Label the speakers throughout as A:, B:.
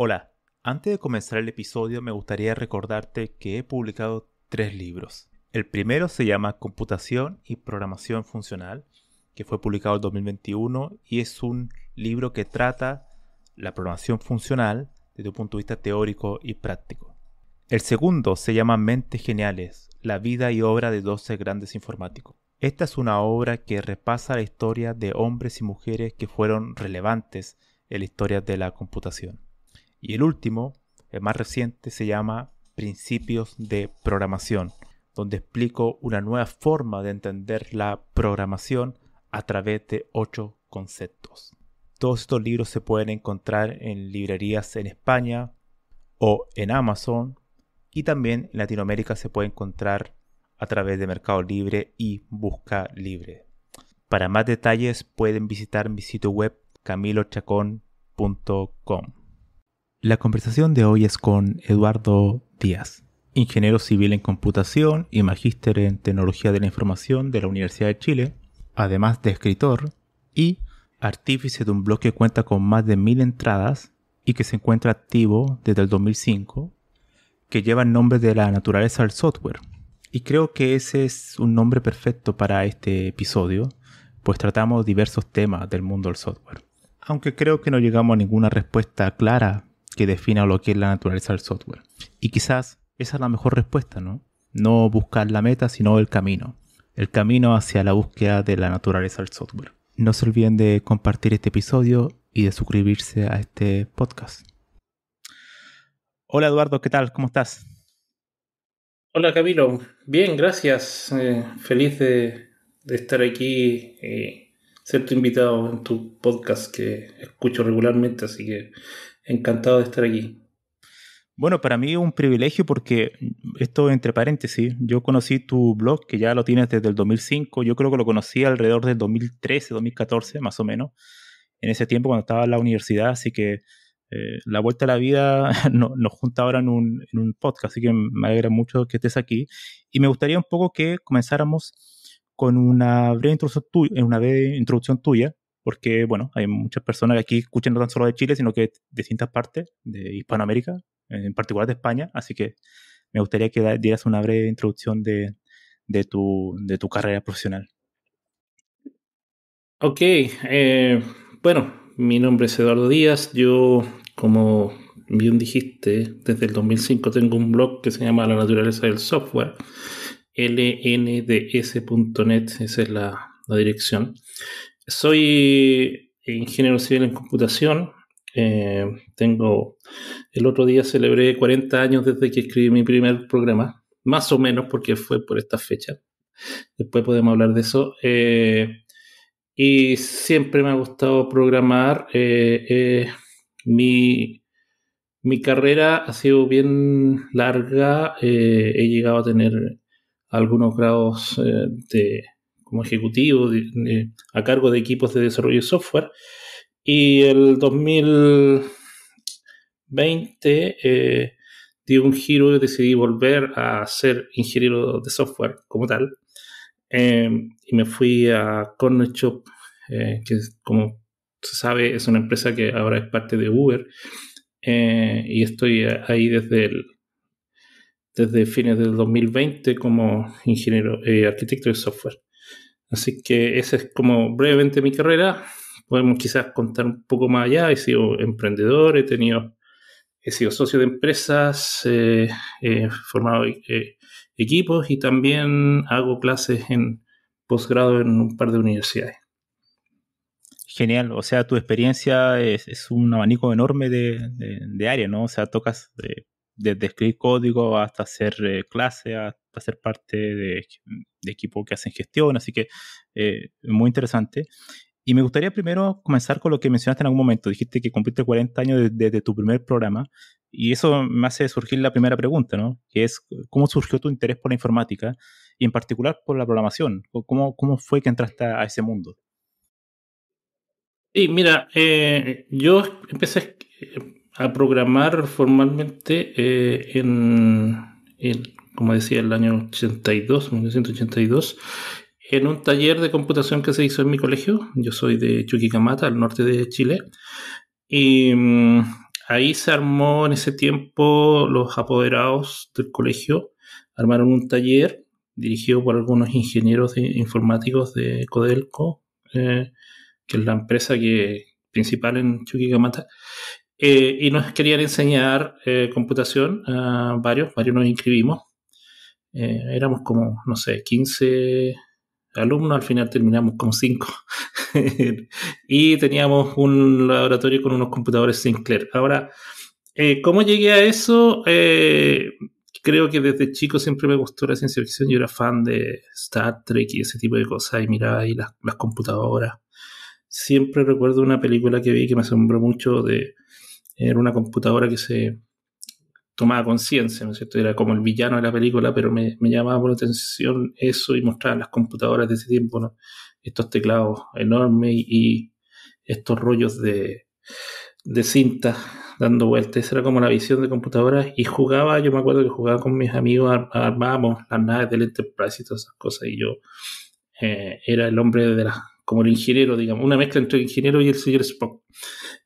A: Hola, antes de comenzar el episodio me gustaría recordarte que he publicado tres libros. El primero se llama Computación y Programación Funcional, que fue publicado en 2021 y es un libro que trata la programación funcional desde un punto de vista teórico y práctico. El segundo se llama Mentes Geniales, la vida y obra de 12 grandes informáticos. Esta es una obra que repasa la historia de hombres y mujeres que fueron relevantes en la historia de la computación. Y el último, el más reciente, se llama Principios de Programación, donde explico una nueva forma de entender la programación a través de ocho conceptos. Todos estos libros se pueden encontrar en librerías en España o en Amazon y también en Latinoamérica se puede encontrar a través de Mercado Libre y Busca Libre. Para más detalles pueden visitar mi sitio web camilochacón.com. La conversación de hoy es con Eduardo Díaz, ingeniero civil en computación y magíster en tecnología de la información de la Universidad de Chile, además de escritor y artífice de un blog que cuenta con más de mil entradas y que se encuentra activo desde el 2005, que lleva el nombre de la naturaleza del software. Y creo que ese es un nombre perfecto para este episodio, pues tratamos diversos temas del mundo del software. Aunque creo que no llegamos a ninguna respuesta clara que defina lo que es la naturaleza del software. Y quizás esa es la mejor respuesta, ¿no? No buscar la meta, sino el camino. El camino hacia la búsqueda de la naturaleza del software. No se olviden de compartir este episodio y de suscribirse a este podcast. Hola Eduardo, ¿qué tal? ¿Cómo estás? Hola
B: Camilo, bien, gracias. Eh, feliz de, de, estar aquí y ser tu invitado en tu podcast que escucho regularmente, así que Encantado de estar aquí.
A: Bueno, para mí es un privilegio porque, esto entre paréntesis, yo conocí tu blog, que ya lo tienes desde el 2005, yo creo que lo conocí alrededor del 2013, 2014, más o menos, en ese tiempo cuando estaba en la universidad, así que eh, la vuelta a la vida nos junta ahora en un, podcast, así que me alegra mucho que estés aquí. Y me gustaría un poco que comenzáramos con una breve introducción, tuya, una breve introducción tuya porque, bueno, hay muchas personas que aquí escuchan no tan solo de Chile, sino que de distintas partes de Hispanoamérica, en particular de España, así que me gustaría que dieras una breve introducción de, tu, carrera profesional.
B: Ok, eh, bueno, mi nombre es Eduardo Díaz, yo como bien dijiste, desde el 2005 tengo un blog que se llama La naturaleza del software, lnds.net, esa es la, la dirección. Soy ingeniero civil en computación. Eh, tengo, el otro día celebré 40 años desde que escribí mi primer programa, más o menos porque fue por esta fecha. Después podemos hablar de eso. Eh, y siempre me ha gustado programar. Eh, mi, carrera ha sido bien larga. he llegado a tener algunos grados de como ejecutivo a cargo de equipos de desarrollo de software. Y el 2020 eh, dio un giro y decidí volver a ser ingeniero de software como tal. Em, y me fui a Corner Shop, eh, que como se sabe es una empresa que ahora es parte de Uber. Eh, y estoy ahí desde desde fines del 2020 como ingeniero y eh, arquitecto de software. Así que esa es como brevemente mi carrera. Podemos quizás contar un poco más allá. He sido emprendedor, he tenido, he sido socio de empresas, eh, he formado eh,
A: equipos y también hago clases en posgrado en un par de universidades. Genial, o sea, tu experiencia es, un abanico enorme de, de, áreas, ¿no? O sea, tocas desde de escribir código hasta hacer eh, clases, hacer ser parte de, de equipos que hacen gestión, así que eh, muy interesante. Y me gustaría primero comenzar con lo que mencionaste en algún momento. Dijiste que cumpliste 40 años desde, tu primer programa y eso me hace surgir la primera pregunta, ¿no? Que es, ¿cómo surgió tu interés por la informática y en particular por la programación? ¿Cómo, cómo fue que entraste a ese mundo?
B: Y mira, eh, yo empecé eh, a programar formalmente en, como decía, el año 82, 1982, en un taller de computación que se hizo en mi colegio. Yo soy de Chuquicamata, al norte de Chile. Y mm, ahí se armó en ese tiempo los apoderados del colegio, armaron un taller dirigido por algunos ingenieros informáticos de Codelco, eh, que es la empresa que, principal en Chuquicamata. Eh, y nos querían enseñar eh, computación a varios, varios nos inscribimos eh, éramos como, no sé, 15 alumnos, al final terminamos como 5. y teníamos un laboratorio con unos computadores Sinclair. Ahora, eh, ¿cómo llegué a eso? Eh, creo que desde chico siempre me gustó la ciencia ficción. Yo era fan de Star Trek y ese tipo de cosas, y miraba ahí las, computadoras. Siempre recuerdo una película que vi que me asombró mucho de... Era una computadora que se tomaba conciencia, ¿no es cierto? Era como el villano de la película, pero me, llamaba por la atención eso y mostraba las computadoras de ese tiempo, ¿no? Estos teclados enormes y, estos rollos de, de cinta dando vueltas. Esa era como la visión de computadoras. Y jugaba, yo me acuerdo que jugaba con mis amigos, armábamos las naves del Enterprise y todas esas cosas. Y yo eh, era el hombre de la, como el ingeniero, digamos, una mezcla entre el ingeniero y el señor Spock.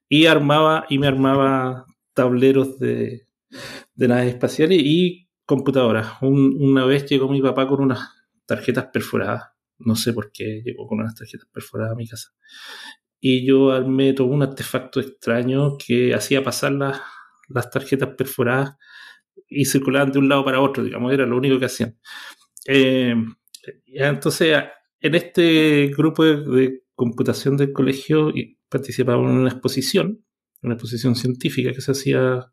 B: Y armaba, y me armaba tableros de, de naves espaciales y computadoras. una vez llegó mi papá con unas tarjetas perforadas. No sé por qué llegó con unas tarjetas perforadas a mi casa. Y yo armé todo un artefacto extraño que hacía pasar las, las tarjetas perforadas y circulaban de un lado para otro, digamos, era lo único que hacían. Eh, entonces, en este grupo de, computación del colegio participaba en una exposición, una exposición científica que se hacía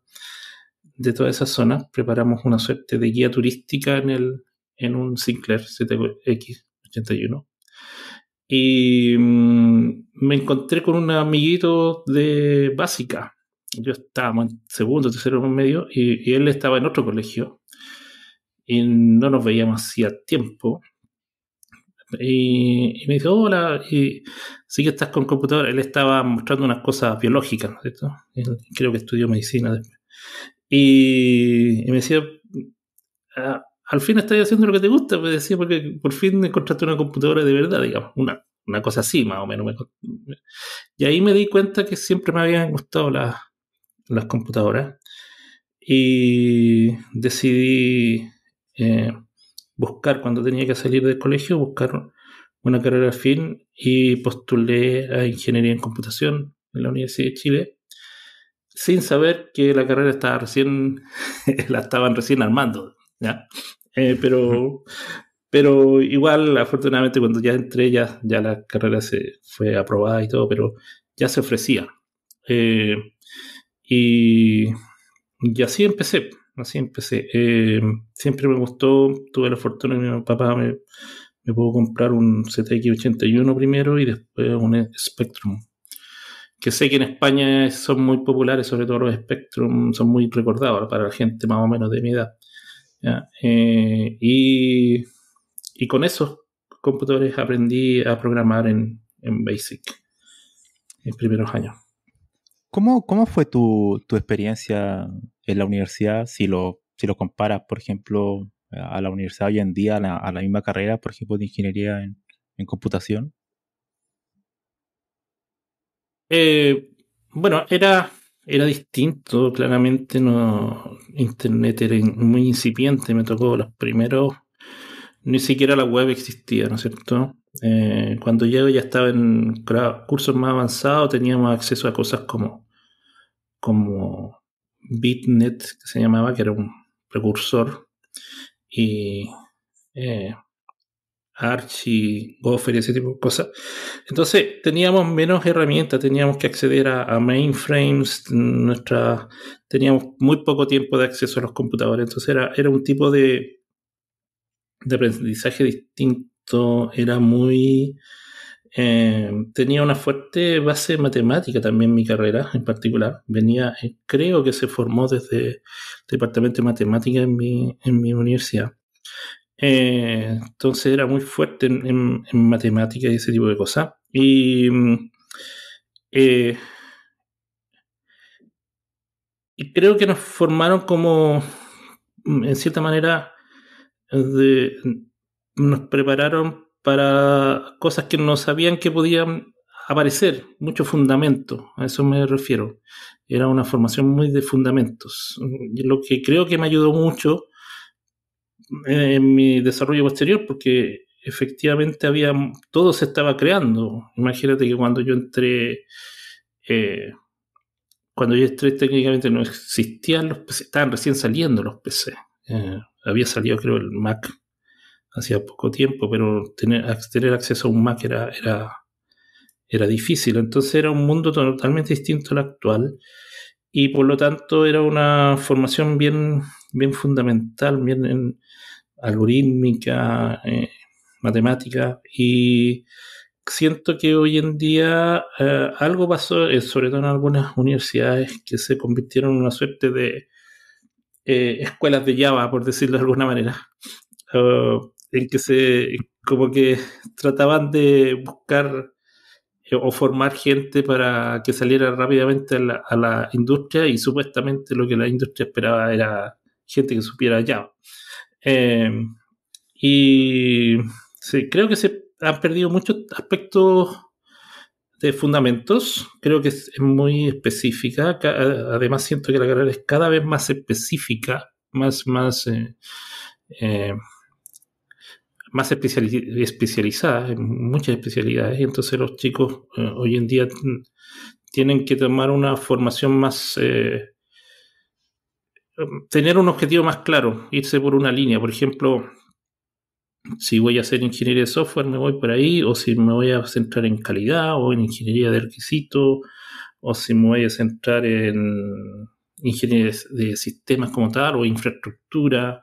B: de toda esa zona preparamos una suerte de guía turística en, el, en un Sinclair 7 81 Y mm, me encontré con un amiguito de básica. Yo estaba en segundo, tercero, medio, y, él estaba en otro colegio. Y no nos veíamos a tiempo. Y, me dijo, hola, y, sí que estás con computador. Él estaba mostrando unas cosas biológicas, creo que estudió medicina después. Y, me decía, al fin estás haciendo lo que te gusta, me decía, porque por fin encontraste una computadora de verdad, digamos, una, una cosa así, más o menos. Y ahí me di cuenta que siempre me habían gustado las, las computadoras y decidí eh, buscar, cuando tenía que salir del colegio, buscar una carrera al fin y postulé a ingeniería en computación en la Universidad de Chile sin saber que la carrera estaba recién, la estaban recién armando, eh, pero, pero igual, afortunadamente, cuando ya entré, ya, ya la carrera se fue aprobada y todo, pero ya se ofrecía. Eh, y, así empecé, así empecé. Eh, siempre me gustó, tuve la fortuna de mi papá me, me pudo comprar un ZX81 primero y después un Spectrum que sé que en España son muy populares, sobre todo los Spectrum, son muy recordados para la gente más o menos de mi edad. Eh, y, con esos computadores aprendí a programar en, Basic
A: en primeros años. ¿Cómo, fue tu, experiencia en la universidad si lo, si lo comparas, por ejemplo, a la universidad hoy en día, a la, misma carrera, por ejemplo, de ingeniería en computación?
B: Eh, bueno, era, era distinto, claramente no Internet era muy incipiente, me tocó los primeros, ni siquiera la web existía, ¿no es cierto? Eh, cuando yo ya estaba en cursos más avanzados teníamos acceso a cosas como, como BitNet, que se llamaba, que era un precursor, y eh, Archie, Gofer y ese tipo de cosas. Entonces teníamos menos herramientas, teníamos que acceder a, mainframes, nuestra, teníamos muy poco tiempo de acceso a los computadores, entonces era, era un tipo de, de aprendizaje distinto, era muy... Eh, tenía una fuerte base matemática también mi carrera en particular. Venía, eh, creo que se formó desde el departamento de matemática en mi, en mi universidad. Eh, entonces era muy fuerte en, en, matemáticas y ese tipo de cosas. Y, mm, eh, creo que nos formaron como, mm, en cierta manera, nos prepararon para cosas que no sabían que podían aparecer, mucho fundamento, a eso me refiero. Era una formación muy de fundamentos, lo que creo que me ayudó mucho en mi desarrollo posterior porque efectivamente había, todo se estaba creando. Imagínate que cuando yo entré, eh, cuando yo entré técnicamente no existían los PC, estaban recién saliendo los PC. Eh, había salido creo el Mac hacía poco tiempo, pero tener, tener acceso a un Mac era, era, era difícil. Entonces era un mundo totalmente distinto al actual y por lo tanto era una formación bien, bien fundamental, bien en, algorítmica, eh, matemática, y siento que hoy en día eh, algo pasó, eh, sobre todo en algunas universidades que se convirtieron en una suerte de escuelas de Java, por decirlo de alguna manera, en que se como que trataban de buscar o formar gente para que saliera rápidamente a la industria y supuestamente lo que la industria esperaba era gente que supiera Java. Em, y sí, creo que se han perdido muchos aspectos de fundamentos. Creo que es muy específica. Además, siento que la carrera es cada vez más específica, más, más, eh, eh, más especializada en muchas especialidades. Y entonces los chicos eh, hoy en día mm, tienen que tomar una formación más, tener un objetivo más claro, irse por una línea. Por ejemplo, si voy a hacer ingeniería de software, me voy por ahí, o si me voy a centrar en calidad, o en ingeniería de requisitos, o si me voy a centrar en ingeniería de sistemas como tal, o infraestructura.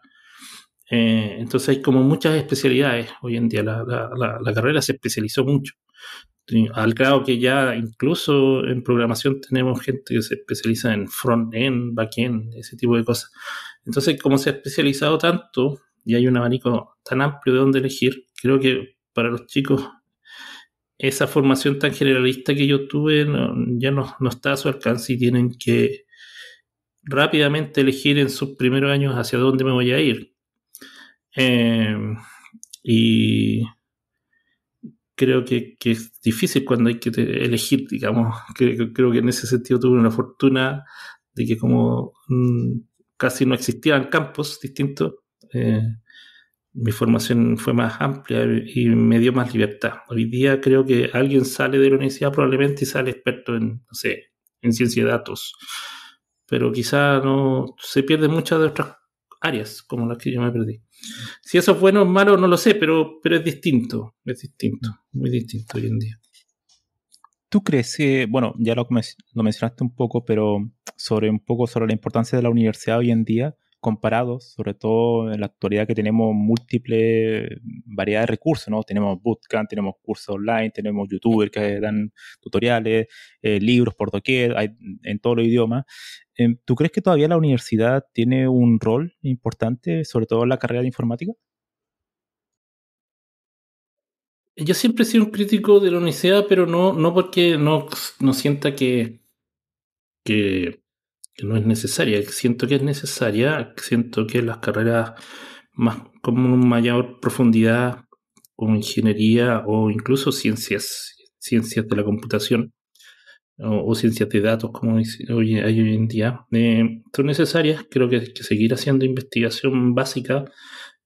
B: Eh, entonces hay como muchas especialidades hoy en día, la, la carrera se especializó mucho al grado que ya incluso en programación tenemos gente que se especializa en front-end, back-end, ese tipo de cosas. Entonces, como se ha especializado tanto y hay un abanico tan amplio de dónde elegir, creo que para los chicos esa formación tan generalista que yo tuve ya no, está a su alcance y tienen que rápidamente elegir en sus primeros años hacia dónde me voy a ir. Eh, y creo que, es difícil cuando hay que elegir, digamos. Creo, que en ese sentido tuve una fortuna de que como mm, casi no existían campos distintos, eh, mi formación fue más amplia y me dio más libertad. Hoy día creo que alguien sale de la universidad probablemente y sale experto en, no sé, en ciencia de datos, pero quizá no se pierde muchas de otras áreas como las que yo me perdí. Si eso es bueno o malo, no lo sé, pero, pero es distinto, es distinto,
A: muy distinto hoy en día. ¿Tú crees que, eh, bueno, ya lo, mencionaste un poco, pero sobre un poco sobre la importancia de la universidad hoy en día, comparado sobre todo en la actualidad que tenemos múltiples eh, variedad de recursos, ¿no? Tenemos bootcamp, tenemos cursos online, tenemos youtubers que dan tutoriales, eh, libros por doquier, hay en todos los idiomas. Em, ¿Tú crees que todavía la universidad tiene un rol importante, sobre todo en la carrera de informática?
B: Yo siempre he sido un crítico de la universidad, pero no, no porque no, no sienta que, no es necesaria. Siento que es necesaria, siento que las carreras más con mayor profundidad, como ingeniería o incluso ciencias, ciencias de la computación, o, ciencias de datos como hoy, hay hoy en día, eh, son necesarias, creo que, hay que, seguir haciendo investigación básica,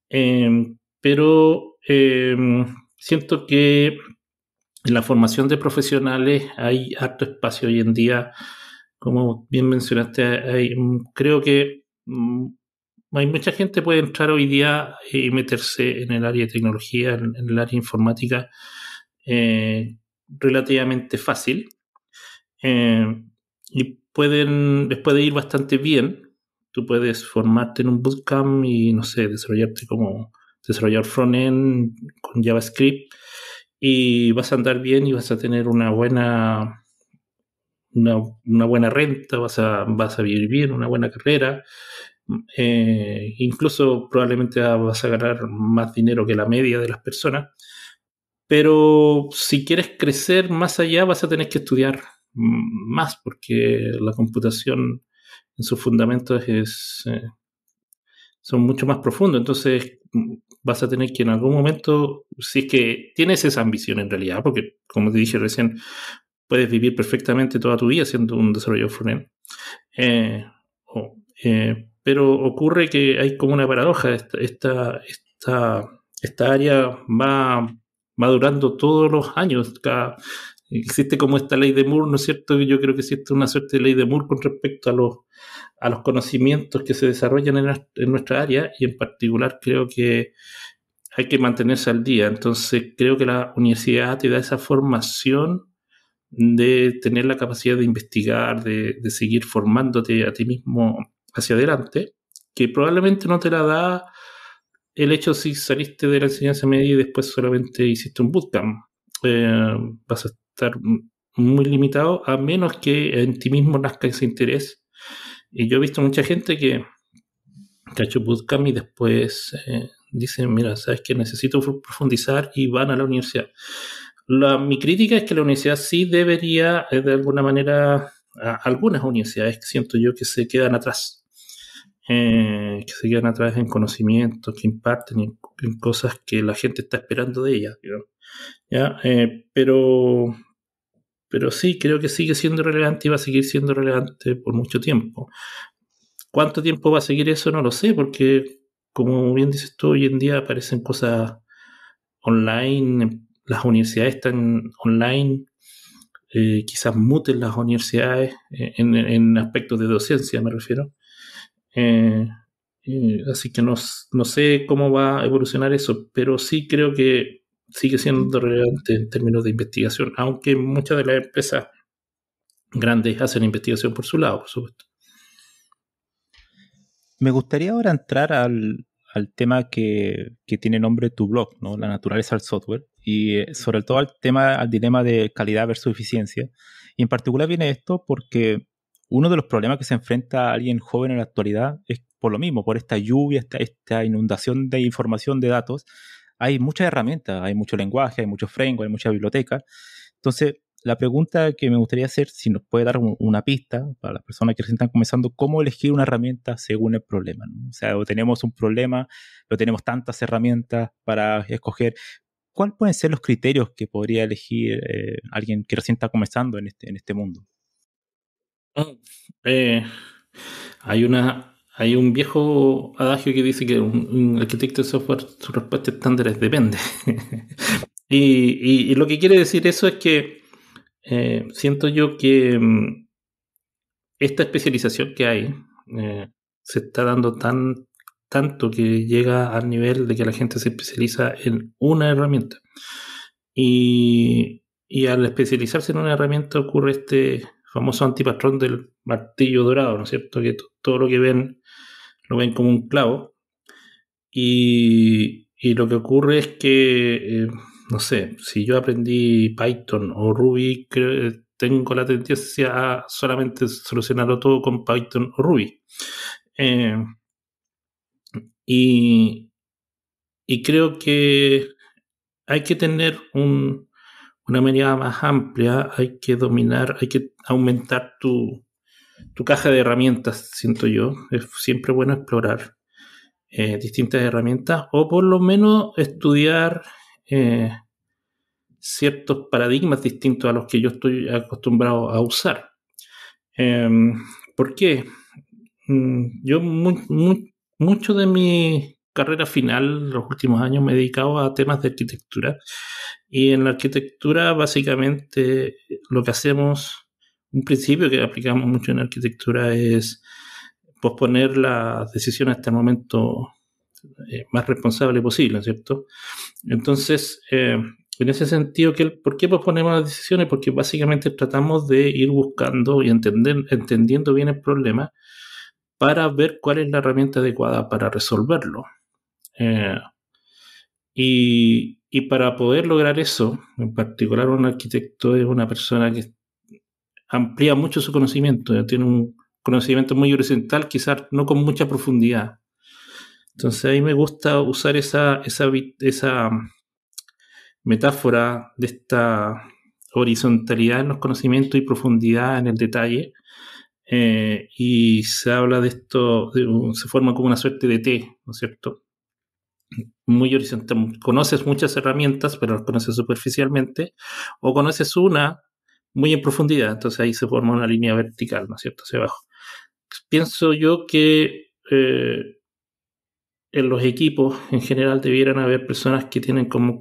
B: em, pero em, siento que en la formación de profesionales hay harto espacio hoy en día, como bien mencionaste, mm, creo que mm, hay mucha gente puede entrar hoy día y meterse en el área de tecnología, en, en el área informática, eh, relativamente fácil. Eh, y pueden, les puede ir bastante bien. Tú puedes formarte en un bootcamp y, no sé, desarrollarte como desarrollar frontend con JavaScript y vas a andar bien y vas a tener una buena una, buena renta, vas a, vas a vivir bien, una buena carrera, eh, incluso probablemente vas a ganar más dinero que la media de las personas, pero si quieres crecer más allá vas a tener que estudiar
A: más,
B: porque la computación en sus fundamentos es, eh, son mucho más profundo Entonces mm, vas a tener que en algún momento, si es que tienes esa ambición en realidad, porque como te dije recién, puedes vivir perfectamente toda tu vida siendo un desarrollador frontend. Eh, eh, pero ocurre que hay como una paradoja, esta, esta, esta, área va madurando todos los años, cada, existe como esta ley de Moore, ¿no es cierto? Yo creo que existe una suerte de ley de Moore con respecto a los, a los conocimientos que se desarrollan en, nuestra área y en particular creo que hay que mantenerse al día. Entonces creo que la universidad te da esa formación de tener la capacidad de investigar, de, seguir formándote a ti mismo hacia adelante, que probablemente no te la da el hecho si saliste de la enseñanza media y después solamente hiciste un bootcamp. vas eh, a estar muy limitado a menos que en ti mismo nazca ese interés. Y yo he visto mucha gente que, que ha y después eh, dicen, mira, sabes que necesito profundizar y van a la universidad. La, mi crítica es que la universidad sí debería, eh, de alguna manera, algunas universidades siento yo que se quedan atrás, eh, que se quedan atrás en conocimiento, que imparten en, cosas que la gente está esperando de ellas. ¿ya? Eh, pero, pero sí, creo que sigue siendo relevante y va a seguir siendo relevante por mucho tiempo. ¿Cuánto tiempo va a seguir eso? No lo sé, porque como bien dices tú, hoy en día aparecen cosas online, em, las universidades están online, eh, quizás muten las universidades eh, en, aspectos de docencia, me refiero. así que no sé cómo va a evolucionar eso, pero sí creo que sigue siendo relevante en términos de investigación, aunque muchas
A: de las empresas grandes hacen investigación por su lado, por supuesto. Me gustaría ahora entrar al, al tema que, que, tiene nombre tu blog, ¿no? La naturaleza del software, y eh, sobre todo al tema, al dilema de calidad versus eficiencia. Y en particular viene esto porque uno de los problemas que se enfrenta ...a alguien joven en la actualidad es por lo mismo, por esta lluvia, esta inundación de información, de datos, hay muchas herramientas, hay mucho lenguaje, hay mucho framework, hay mucha biblioteca. Entonces, la pregunta que me gustaría hacer, si nos puede dar una pista para las personas que recién están comenzando, cómo elegir una herramienta según el problema. O sea, o tenemos un problema, o tenemos tantas herramientas para escoger. ¿Cuáles pueden ser los criterios que podría elegir eh, alguien que recién está comenzando en este, este mundo?
B: Oh, eh, hay una hay un viejo adagio que dice que un, arquitecto de software, su respuesta estándar es depende. y, lo que quiere decir eso es que eh, siento yo que mm, esta especialización que hay eh, se está dando tan tanto que llega al nivel de que la gente se especializa en una herramienta. Y, al especializarse en una herramienta ocurre este famoso antipatrón del martillo dorado, ¿no es cierto? Que todo lo que ven lo ven como un clavo. Y, lo que ocurre es que, eh, no sé, si yo aprendí Python o Ruby, eh, tengo la tendencia a solamente solucionarlo todo con Python o Ruby. Eh, y, creo que hay que tener una medida más amplia, hay que dominar, hay que aumentar tu, tu caja de herramientas, siento yo. Es siempre bueno explorar eh, distintas herramientas o por lo menos estudiar eh, ciertos paradigmas distintos a los que yo estoy acostumbrado a usar. Em, ¿Por qué? Mm, yo mucho de mi carrera final, los últimos años, me he dedicado a temas de arquitectura. Y en la arquitectura básicamente lo que hacemos un principio que aplicamos mucho en arquitectura es posponer las decisión hasta el momento eh, más responsable posible, ¿cierto? Entonces, eh, en ese sentido, ¿por qué posponemos las decisiones? Porque básicamente tratamos de ir buscando y entender, entendiendo bien el problema para ver cuál es la herramienta adecuada para resolverlo. Eh, y, y para poder lograr eso, en particular un arquitecto es una persona que amplía mucho su conocimiento, eh, tiene un conocimiento muy horizontal, quizás no con mucha profundidad. Entonces a mí me gusta usar esa, esa, mm, metáfora de esta horizontalidad en los conocimientos y profundidad en el detalle. Eh, y se habla de esto, se forma como una suerte de T, ¿no es cierto? Muy horizontal. Conoces muchas herramientas, pero las conoces superficialmente, o conoces una muy en profundidad, entonces ahí se forma una línea vertical, ¿no es cierto?, hacia abajo. Pienso yo que eh, en los equipos en general debieran haber personas que tienen como,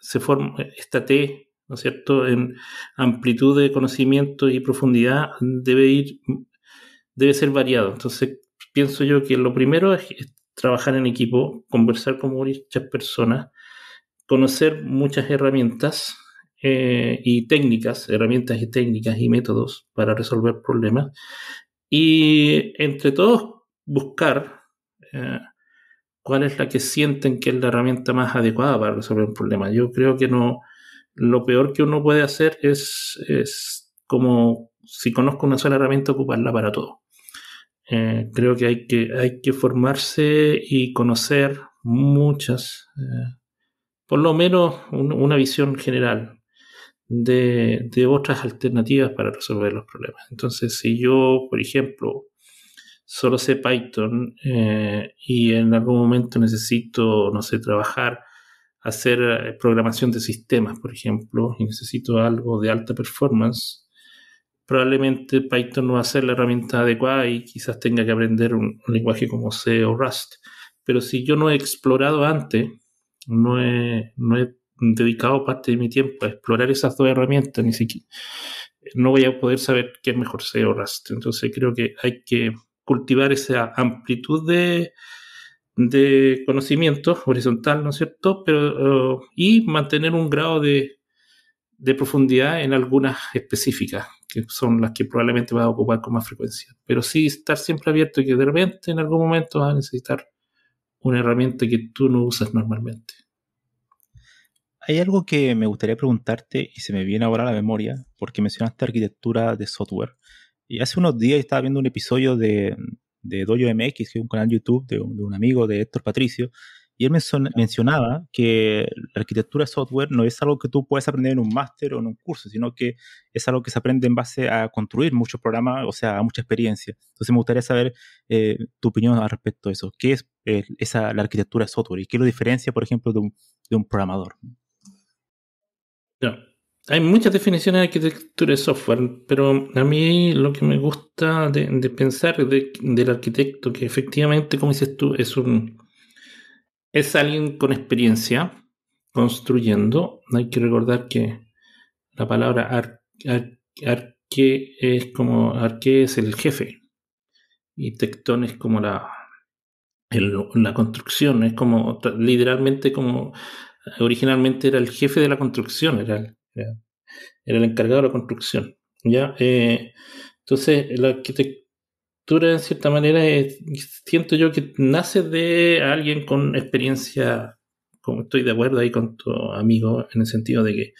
B: se forma esta T, ¿no es cierto?, en amplitud de conocimiento y profundidad debe ir, debe ser variado. Entonces, pienso yo que lo primero es trabajar en equipo, conversar con muchas personas, conocer muchas herramientas, eh, y técnicas, herramientas y técnicas y métodos para resolver problemas. Y entre todos buscar eh, cuál es la que sienten que es la herramienta más adecuada para resolver un problema. Yo creo que no, lo peor que uno puede hacer es, es como si conozco una sola herramienta, ocuparla para todo. Eh, creo que hay, que hay que formarse y conocer muchas, por lo menos una visión general de, de otras alternativas para resolver los problemas. Entonces, si yo, por ejemplo, solo sé Python eh, y en algún momento necesito, no sé, trabajar, hacer eh, programación de sistemas, por ejemplo, y necesito algo de alta performance, probablemente Python no va a ser la herramienta adecuada y quizás tenga que aprender un, lenguaje como C o Rust. Pero si yo no he explorado antes, no he, no he dedicado parte de mi tiempo a explorar esas dos herramientas, ni siquiera no voy a poder saber qué es mejor SEO o Rust. Entonces creo que hay que cultivar esa amplitud de, de conocimiento horizontal, ¿no es cierto? Pero, oh, y mantener un grado de, de profundidad en algunas específicas, que son las que probablemente vas a ocupar con más frecuencia. Pero sí estar siempre abierto y que de repente en algún momento vas a necesitar una herramienta que tú no usas normalmente.
A: Hay algo que me gustaría preguntarte y se me viene ahora a la memoria, porque mencionaste arquitectura de software. Y hace unos días estaba viendo un episodio de, de Dojo MX, que es un canal YouTube de, un amigo de Héctor Patricio, y él mencionaba que la arquitectura de software no es algo que tú puedes aprender en un máster o en un curso, sino que es algo que se aprende en base a construir muchos programas, o sea, a mucha experiencia. Entonces me gustaría saber eh, tu opinión al respecto de eso. ¿Qué es eh, esa, la arquitectura de software y qué lo diferencia, por ejemplo, de un, de un programador?
B: Hay muchas definiciones de arquitectura de software, pero a mí lo que me gusta de, pensar del arquitecto, que efectivamente, como dices tú, es un es alguien con experiencia construyendo. Hay que recordar que la palabra ar, arque es como arque es el jefe y tectón es como la la construcción, es como literalmente como originalmente era el jefe de la construcción, era el, encargado de la construcción. ¿ya? Eh, entonces, la arquitectura, en cierta manera, siento yo que nace de alguien con experiencia, como estoy de acuerdo ahí con tu amigo, en el sentido de que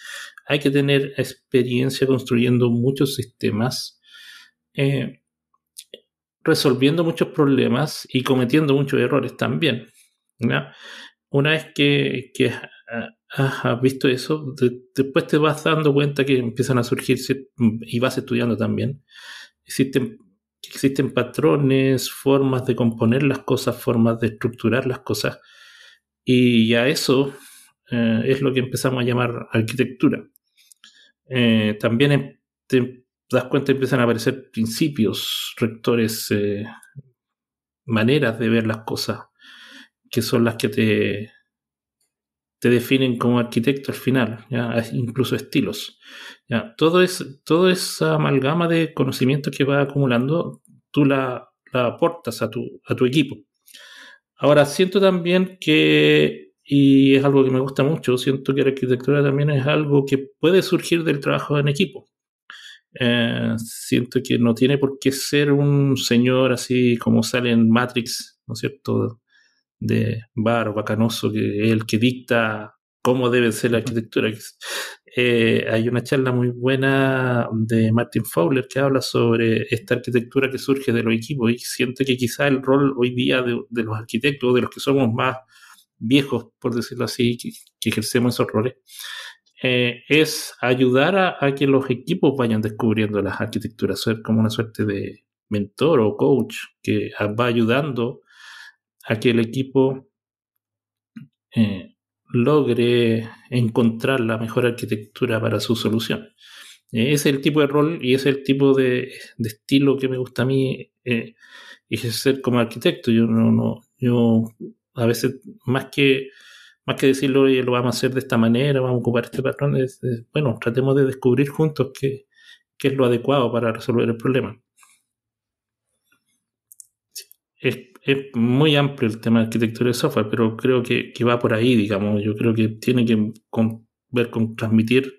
B: hay que tener experiencia construyendo muchos sistemas. Eh, resolviendo muchos problemas y cometiendo muchos errores también. Una vez que, que, ¿Has ah, visto eso, después te vas dando cuenta que empiezan a surgir y vas estudiando también. Existen, existen patrones, formas de componer las cosas, formas de estructurar las cosas. Y a eso eh, es lo que empezamos a llamar arquitectura. Eh, también em, te das cuenta empiezan a aparecer principios, rectores, eh, maneras de ver las cosas, que son las que te te definen como arquitecto al final, incluso estilos. Todo es, toda esa amalgama de conocimientos que vas acumulando, tú la, aportas a tu, a tu equipo. Ahora, siento también que, y es algo que me gusta mucho, siento que la arquitectura también es algo que puede surgir del trabajo en equipo. Eh, siento que no tiene por qué ser un señor así como sale en Matrix, ¿no es cierto? de Bar Bacanoso, que es el que dicta cómo debe ser la arquitectura. Eh, hay una charla muy buena de Martin Fowler que habla sobre esta arquitectura que surge de los equipos y siente que quizá el rol hoy día de, los arquitectos, de los que somos más viejos, por decirlo así, que, ejercemos esos roles, eh, es ayudar a, a, que los equipos vayan descubriendo las arquitecturas, ser como una suerte de mentor o coach que va ayudando a que el equipo eh, logre encontrar la mejor arquitectura para su solución. ese eh, es el tipo de rol y ese es el tipo de, estilo que me gusta a mí eh, ejercer como arquitecto. Yo no, no, yo a veces más que más que decirlo, oye, lo vamos a hacer de esta manera, vamos a ocupar este patrón, bueno, tratemos de descubrir juntos qué, es lo adecuado para resolver el problema es muy amplio el tema de arquitectura de software, pero creo que, va por ahí, digamos. Yo creo que tiene que ver con transmitir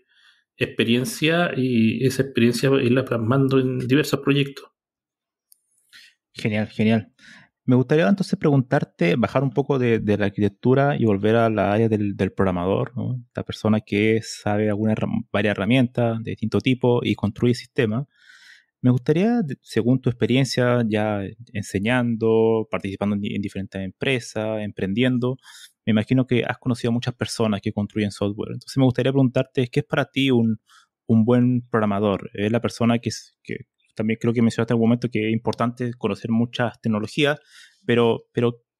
B: experiencia y esa experiencia irla plasmando en diversos proyectos.
A: Genial, genial. Me gustaría entonces preguntarte, bajar un poco de, la arquitectura y volver a la área del, programador, La persona que sabe alguna, varias herramientas de distinto tipo y construye sistemas. Me gustaría, según tu experiencia, ya enseñando, participando en, diferentes empresas, emprendiendo, me imagino que has conocido a muchas personas que construyen software. Entonces me gustaría preguntarte, ¿qué es para ti un, buen programador? ¿Es la persona que, también creo que mencionaste en algún momento que es importante conocer muchas tecnologías, pero,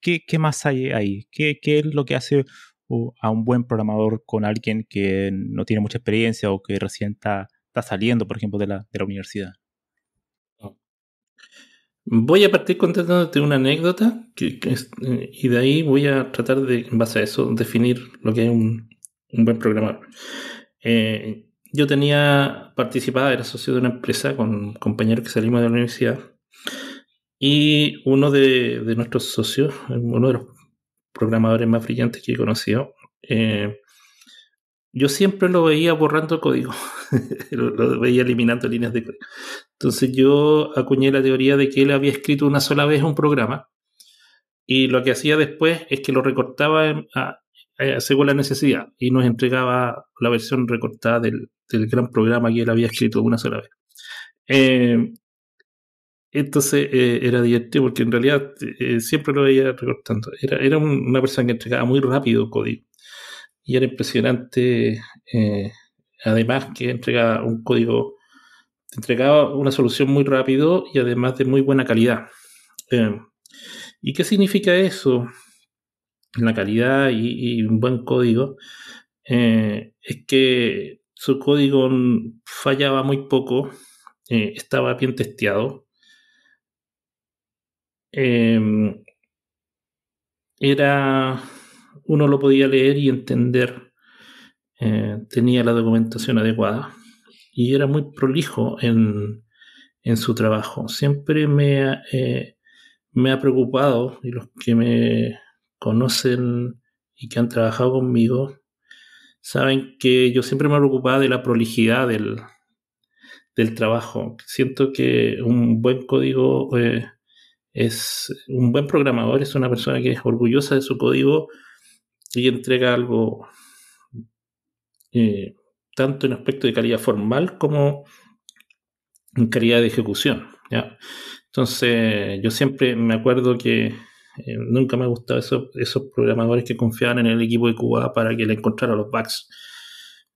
A: ¿qué, más hay ahí? ¿Qué, es lo que hace uh, a un buen programador con alguien que no tiene mucha experiencia o que recién está, saliendo, por ejemplo, de la universidad? Voy a partir contándote
B: una anécdota que, eh, y de ahí voy a tratar de, en base a eso, definir lo que es un, buen programador. Eh, yo tenía participado, era socio de una empresa con compañeros que salimos de la universidad y uno de, nuestros socios, uno de los programadores más brillantes que he conocido, eh, yo siempre lo veía borrando código, lo, veía eliminando líneas de código. Entonces yo acuñé la teoría de que él había escrito una sola vez un programa y lo que hacía después es que lo recortaba según la necesidad y nos entregaba la versión recortada del, gran programa que él había escrito una sola vez. Em, entonces eh, era divertido porque en realidad eh, siempre lo veía recortando. Era, una persona que entregaba muy rápido código y era impresionante. Eh, además que entregaba un código, entregaba una solución muy rápido y además de muy buena calidad. Eh, ¿Y qué significa eso? La calidad y, un buen código. Eh, es que su código fallaba muy poco, estaba bien testeado. era uno lo podía leer y entender. Eh, tenía la documentación adecuada y era muy prolijo en, su trabajo. Siempre me, eh, me ha preocupado, y los que me conocen y que han trabajado conmigo, saben que yo siempre me preocupado de la prolijidad del, del trabajo. Siento que un buen código eh, es un buen programador, es una persona que es orgullosa de su código y entrega algo eh, tanto en aspecto de calidad formal como en calidad de ejecución. Entonces, yo siempre me acuerdo que eh, nunca me ha gustado esos programadores que confiaban en el equipo de Cuba para que le encontrara los bugs.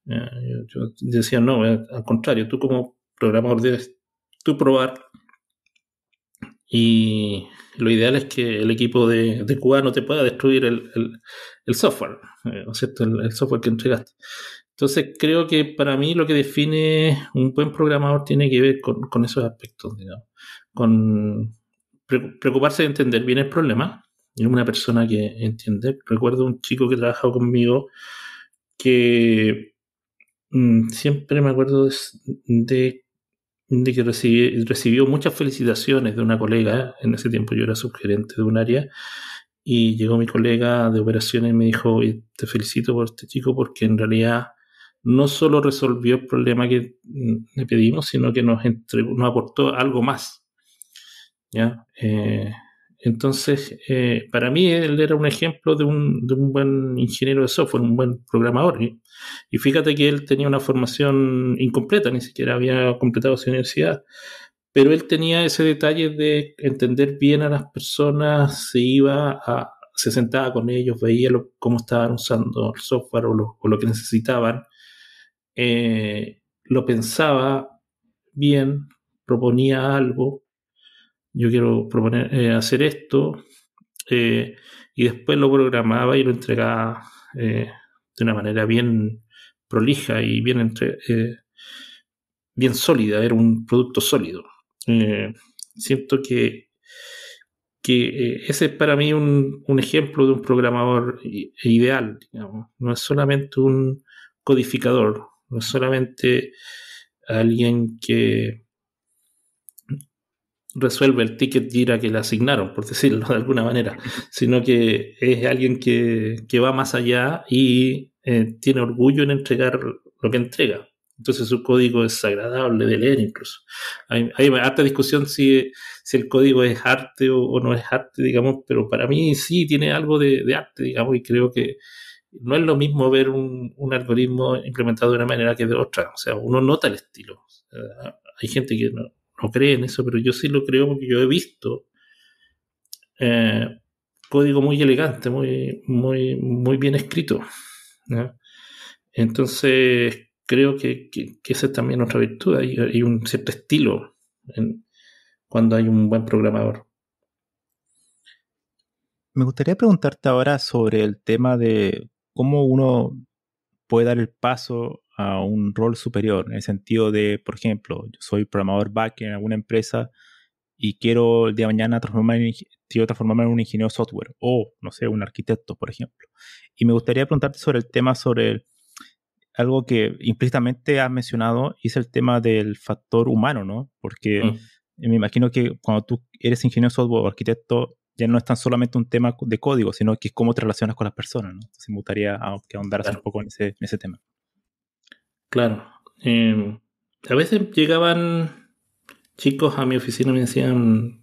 B: Eh, yo, decía, no, al contrario, tú como programador debes tú probar y lo ideal es que el equipo de, Cuba no te pueda destruir el, software, eh, ¿no es El, software que entregaste. Entonces creo que para mí lo que define un buen programador tiene que ver con, esos aspectos, Con preocuparse de entender bien el problema. en una persona que entiende. Recuerdo un chico que trabajaba conmigo que mm, siempre me acuerdo de de que recibió, recibió muchas felicitaciones de una colega, en ese tiempo yo era subgerente de un área, y llegó mi colega de operaciones y me dijo, te felicito por este chico porque en realidad no solo resolvió el problema que le pedimos, sino que nos, aportó algo más. ¿Ya? Eh, entonces, eh, para mí él era un ejemplo de un, buen ingeniero de software, un buen programador. Y fíjate que él tenía una formación incompleta, ni siquiera había completado su universidad. Pero él tenía ese detalle de entender bien a las personas, se iba se sentaba con ellos, veía cómo estaban usando el software o lo, que necesitaban, eh, lo pensaba bien, proponía algo, yo quiero proponer eh, hacer esto, eh, y después lo programaba y lo entregaba eh, de una manera bien prolija y bien, entre, bien sólida, era un producto sólido. siento que, que ese es para mí un, un, ejemplo de un programador ideal, no es solamente un codificador, no es solamente alguien que resuelve el ticket gira que le asignaron, por decirlo de alguna manera, sino que es alguien que, va más allá y eh, tiene orgullo en entregar lo que entrega. Entonces su código es agradable de leer incluso. Hay, hay harta discusión si, si, el código es arte o, no es arte, digamos, pero para mí sí tiene algo de, arte, digamos, y creo que no es lo mismo ver un, algoritmo implementado de una manera que de otra. O sea, uno nota el estilo. hay gente que no, no cree en eso, pero yo sí lo creo porque yo he visto eh, código muy elegante, muy, muy, muy bien escrito. Entonces, creo que, que, esa es también otra virtud. Hay,
A: un cierto estilo cuando hay un buen programador. Me gustaría preguntarte ahora sobre el tema de cómo uno puede dar el paso a un rol superior, en el sentido de, por ejemplo, yo soy programador back en alguna empresa y quiero el día de mañana transformarme transformarme en un ingeniero software o, no sé, un arquitecto, por ejemplo. Y me gustaría preguntarte sobre el tema, sobre algo que implícitamente has mencionado, y es el tema del factor humano, ¿no? Porque mm. me imagino que cuando tú eres ingeniero software o arquitecto, ya no es tan solamente un tema de código, sino que es cómo te relacionas con las personas, ¿no? Entonces me gustaría que un poco en ese, en ese tema. Claro. Em,
B: a veces llegaban chicos a mi oficina y me decían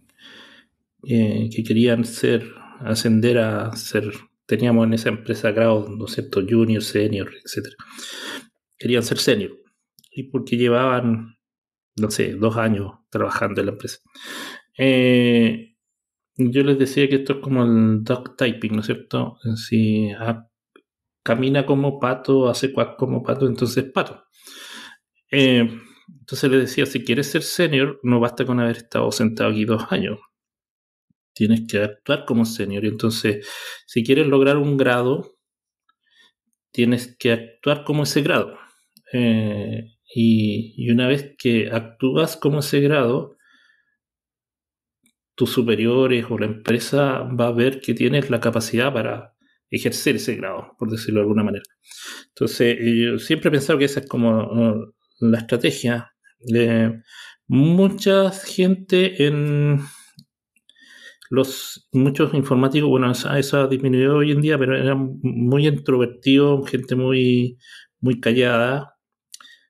B: eh, que querían ser, ascender a ser, teníamos en esa empresa grado, ¿no es cierto? Junior, senior, etc. Querían ser senior. Y porque llevaban, no sé, dos años trabajando en la empresa. Eh, yo les decía que esto es como el duck typing, ¿no es cierto? sí, a ah, camina como pato, hace cuac como pato, entonces pato. Eh, entonces le decía, si quieres ser senior, no basta con haber estado sentado aquí dos años. Tienes que actuar como senior. Entonces, si quieres lograr un grado, tienes que actuar como ese grado. Eh, y, y, una vez que actúas como ese grado, tus superiores o la empresa va a ver que tienes la capacidad para, ejercer ese grado, por decirlo de alguna manera. Entonces, eh, yo siempre he pensado que esa es como la estrategia. De mucha gente en los muchos informáticos, bueno, eso Ha disminuido hoy en día, pero eran muy introvertidos, gente muy, muy callada.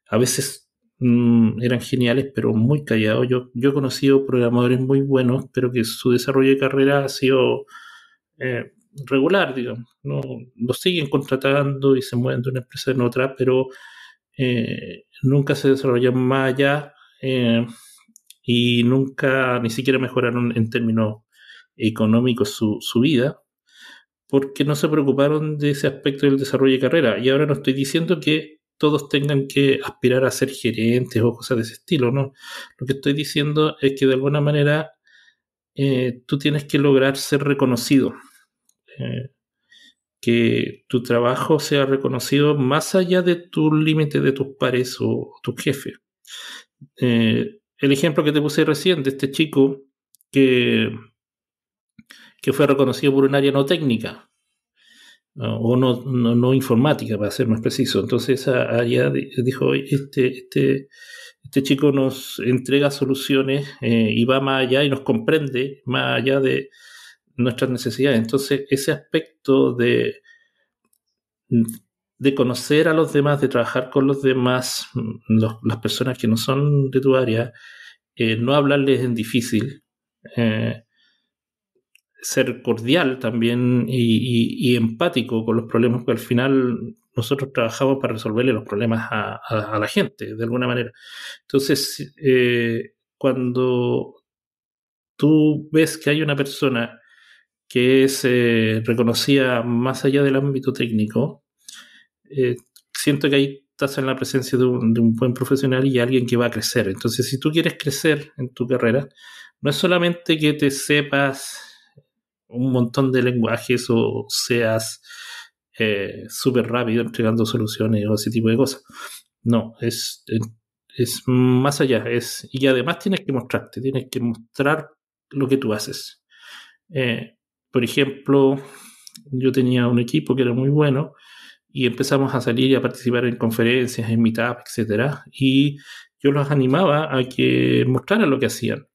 B: A veces mm, eran geniales, pero muy callados. Yo, yo he conocido programadores muy buenos, pero que su desarrollo de carrera ha sido eh, regular, digamos. ¿no? lo siguen contratando y se mueven de una empresa en otra, pero eh, nunca se desarrollan más allá eh, y nunca ni siquiera mejoraron en términos económicos su, su vida porque no se preocuparon de ese aspecto del desarrollo de carrera. Y ahora no estoy diciendo que todos tengan que aspirar a ser gerentes o cosas de ese estilo, ¿no? Lo que estoy diciendo es que de alguna manera eh, tú tienes que lograr ser reconocido eh, que tu trabajo sea reconocido más allá de tu límite, de tus pares o tus jefes. Eh, el ejemplo que te puse recién de este chico que, que fue reconocido por un área no técnica eh, o no, no, informática, para ser más preciso. Entonces esa área dijo, este, este, este chico nos entrega soluciones y va más allá y nos comprende más allá de, nuestras necesidades. Entonces, ese aspecto de, de conocer a los demás, de trabajar con los demás, las personas que no son de tu área, eh, no hablarles en difícil, eh, ser cordial también y, empático con los problemas, porque al final nosotros trabajamos para resolverle los problemas a, la gente, de alguna manera. Entonces, eh, cuando tú ves que hay una persona que se reconocía más allá del ámbito técnico, eh, siento que ahí estás en la presencia de un, buen profesional y alguien que va a crecer. Entonces, si tú quieres crecer en tu carrera, no es solamente que te sepas un montón de lenguajes o seas eh, súper rápido entregando soluciones o ese tipo de cosas. No, eh, es, más allá. Es, y además tienes que mostrarte, tienes que mostrar lo que tú haces. Por ejemplo, yo tenía un equipo que era muy bueno y empezamos a salir y a participar en conferencias, en meetups, etc. y yo los animaba a que mostraran lo que hacían.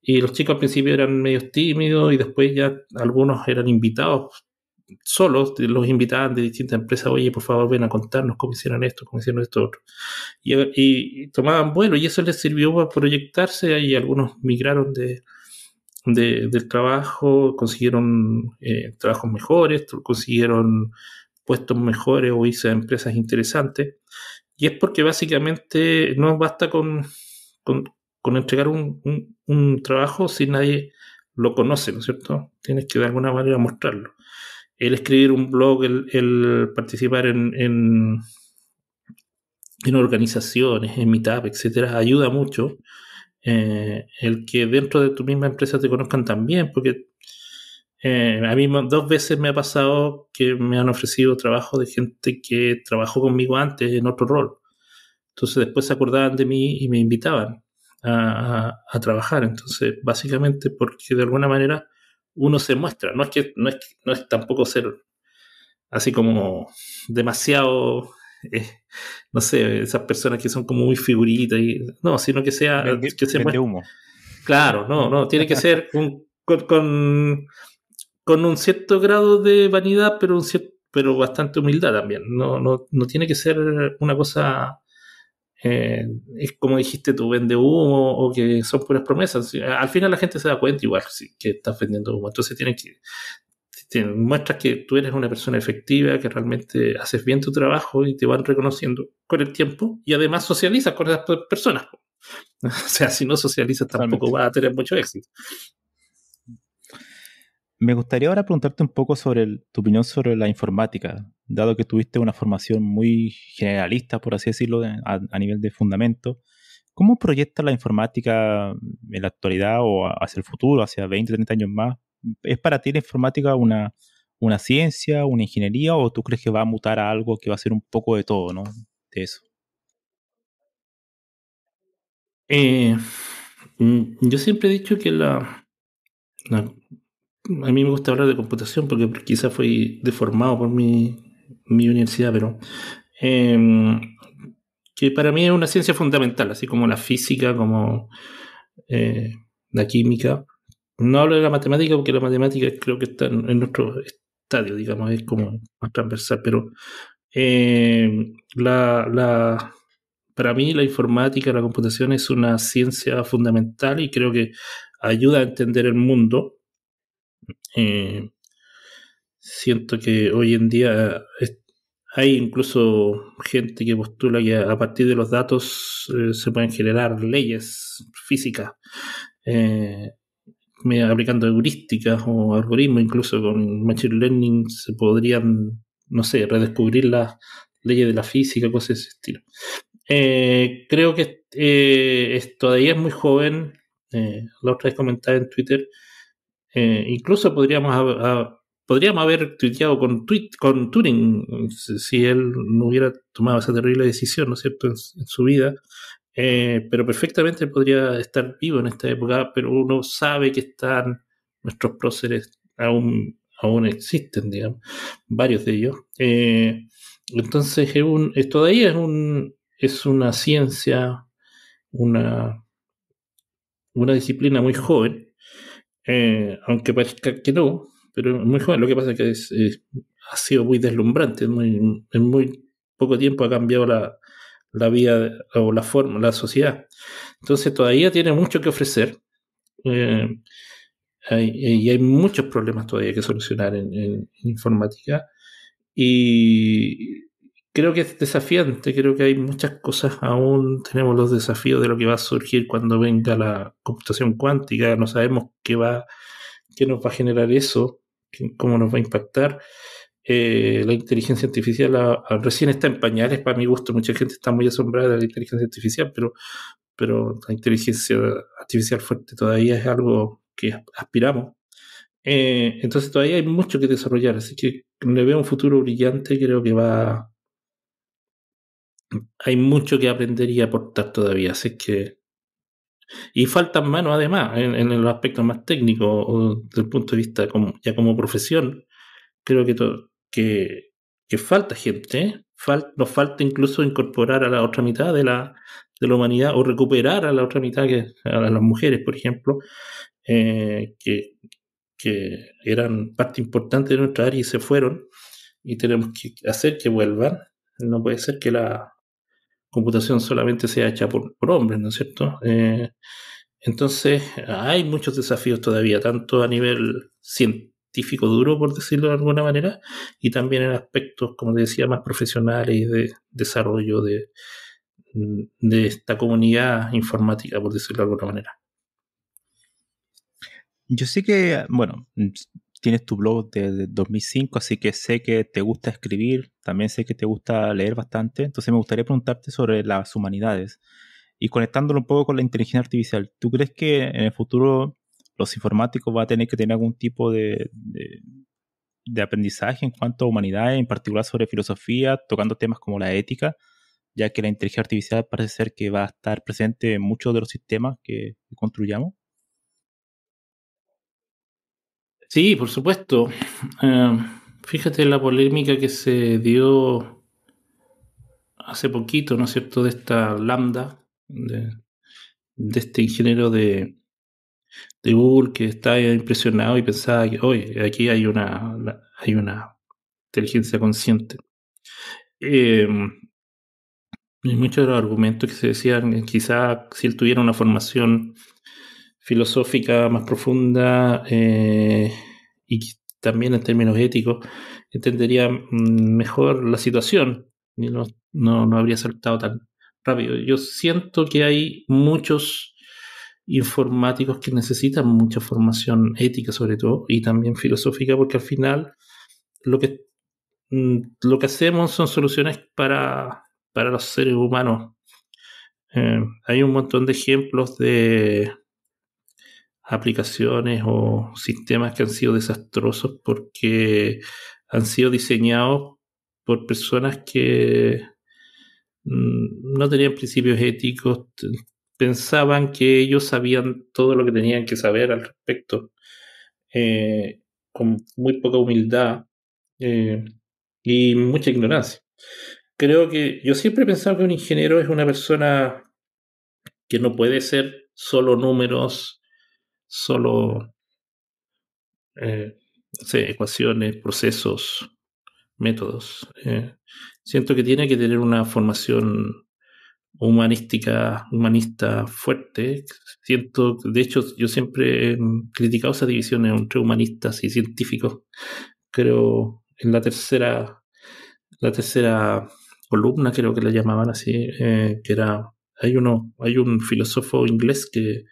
B: Y los chicos al principio eran medio tímidos y después ya algunos eran invitados solos, los invitaban de distintas empresas, oye, por favor, ven a contarnos cómo hicieron esto, cómo hicieron esto otro. Y, y tomaban vuelo y eso les sirvió para proyectarse y algunos migraron de, de, del trabajo, consiguieron eh, trabajos mejores, consiguieron puestos mejores o hice empresas interesantes. Y es porque básicamente no basta con, con, entregar un, un, un, trabajo si nadie lo conoce, ¿no es cierto? Tienes que de alguna manera mostrarlo. El escribir un blog, el, participar en, en, en, organizaciones, en meetup, etcétera, ayuda mucho eh, el que dentro de tu misma empresa te conozcan también, porque eh, a mí dos veces me ha pasado que me han ofrecido trabajo de gente que trabajó conmigo antes en otro rol. Entonces después se acordaban de mí y me invitaban a, trabajar. Entonces, básicamente porque de alguna manera uno se muestra. No es que no es, no es tampoco ser así como demasiado eh, no sé, esas personas que son como muy figuritas, y, no, sino que sea... que se humo. Claro, no, no, tiene que ser con, un cierto grado de vanidad, pero, pero bastante humildad también. No, no, tiene que ser una cosa... Eh, como dijiste tú, vende humo o que son puras promesas. Al final la gente se da cuenta igual que estás vendiendo humo. Entonces tiene que, muestras que tú eres una persona efectiva, que realmente haces bien tu trabajo y te van reconociendo con el tiempo y además socializas con esas personas. O sea, si no socializas tampoco vas a tener mucho éxito.
A: Me gustaría ahora preguntarte un poco sobre tu opinión sobre la informática, dado que tuviste una formación muy generalista, por así decirlo, a, nivel de fundamento. ¿Cómo proyectas la informática en la actualidad o hacia el futuro, hacia 20, 30 años más? ¿Es para ti la informática una, una ciencia, una ingeniería, o tú crees que va a mutar a algo que va a ser un poco de todo, ¿no? De eso. Eh, mm, yo siempre he dicho que la, A
B: mí me gusta hablar de computación porque quizás fui deformado por mi, mi universidad, pero. Em, que para mí es una ciencia fundamental, así como la física, como eh, la química. No hablo de la matemática porque la matemática creo que está en, nuestro estadio, digamos, es como más transversal, pero eh, la, para mí la informática, la computación es una ciencia fundamental y creo que ayuda a entender el mundo. Eh, siento que hoy en día hay incluso gente que postula que a partir de los datos eh, se pueden generar leyes físicas aplicando heurísticas o algoritmos, incluso con Machine Learning se podrían, no sé, redescubrir las leyes de la física, cosas de ese estilo. Eh, creo que eh, todavía es muy joven. Eh, la otra vez comentaba en Twitter. Eh, incluso podríamos, podríamos haber tuiteado con, con Turing si, él no hubiera tomado esa terrible decisión, ¿no es cierto?, en su vida, eh, pero perfectamente podría estar vivo en esta época, pero uno sabe que están nuestros próceres aún, aún existen, digamos, varios de ellos. Eh, entonces, esto de ahí todavía es, un, es una ciencia, una, una disciplina muy joven, eh, aunque parezca que no, pero muy joven. Lo que pasa es que ha sido muy deslumbrante, en muy poco tiempo ha cambiado la, la vida o la forma, la sociedad. Entonces todavía tiene mucho que ofrecer eh, y hay muchos problemas todavía que solucionar en, informática y creo que es desafiante, creo que hay muchas cosas aún, tenemos los desafíos de lo que va a surgir cuando venga la computación cuántica, no sabemos qué va, qué nos va a generar eso, cómo nos va a impactar. Eh, la inteligencia artificial recién está en pañales, para mi gusto. Mucha gente está muy asombrada de la inteligencia artificial, pero, pero la inteligencia artificial fuerte todavía es algo que aspiramos. Eh, entonces todavía hay mucho que desarrollar, así que le veo un futuro brillante, creo que va... Hay mucho que aprender y aportar todavía, así que... Y faltan manos además en, los aspectos más técnicos, desde el punto de vista como, ya como profesión, creo que todo, que, falta gente, nos falta incluso incorporar a la otra mitad de la, humanidad o recuperar a la otra mitad, que, a las mujeres, por ejemplo, eh, que, que eran parte importante de nuestra área y se fueron y tenemos que hacer que vuelvan. No puede ser que la computación solamente sea hecha por, hombres, ¿no es cierto? Eh, entonces, hay muchos desafíos todavía, tanto a nivel científico duro, por decirlo de alguna manera, y también en aspectos, como te decía, más profesionales de desarrollo de, mm, de esta comunidad informática, por decirlo de alguna manera.
A: Yo sé que, bueno, tienes tu blog desde 2005, así que sé que te gusta escribir, también sé que te gusta leer bastante, entonces me gustaría preguntarte sobre las humanidades y conectándolo un poco con la inteligencia artificial. ¿Tú crees que en el futuro los informáticos van a tener que tener algún tipo de, de, aprendizaje en cuanto a humanidades, en particular sobre filosofía, tocando temas como la ética, ya que la inteligencia artificial parece ser que va a estar presente en muchos de los sistemas que, construyamos.
B: Sí, por supuesto. Eh, fíjate la polémica que se dio hace poquito, ¿no es cierto?, de esta lambda, de este ingeniero de, que está impresionado y pensaba que, hoy aquí hay una, hay una inteligencia consciente. Em, y muchos de los argumentos que se decían, eh, quizás si él tuviera una formación filosófica más profunda eh, y también en términos éticos, entendería mm, mejor la situación y no, no habría saltado tan rápido. Yo siento que hay muchos informáticos que necesitan mucha formación ética sobre todo y también filosófica porque al final lo que, mm, lo que hacemos son soluciones para, para los seres humanos. Eh, hay un montón de ejemplos de aplicaciones o sistemas que han sido desastrosos porque han sido diseñados por personas que mm, no tenían principios éticos, pensaban que ellos sabían todo lo que tenían que saber al respecto, eh, con muy poca humildad eh, y mucha ignorancia. Creo que yo siempre he pensado que un ingeniero es una persona que no puede ser solo números, solo eh, ecuaciones, procesos, métodos. siento que tiene que tener una formación humanística, humanista fuerte. Siento, de hecho, yo siempre he criticado esas divisiones entre humanistas y científicos. Creo en la tercera, la tercera columna, creo que la llamaban así, eh, que era, hay uno, hay un filósofo inglés que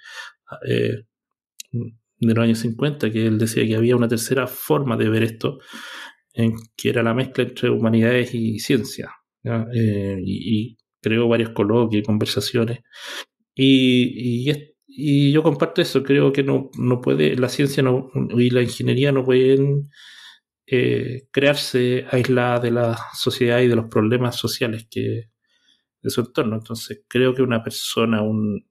B: eh, de los años 50, que él decía que había una tercera forma de ver esto, que era la mezcla entre humanidades y ciencia. Eh, y creo, varios coloquios y conversaciones. Y, y, yo comparto eso, creo que no, puede, la ciencia y la ingeniería no pueden eh, crearse aisladas de la sociedad y de los problemas sociales que de su entorno. Entonces creo que una persona, un,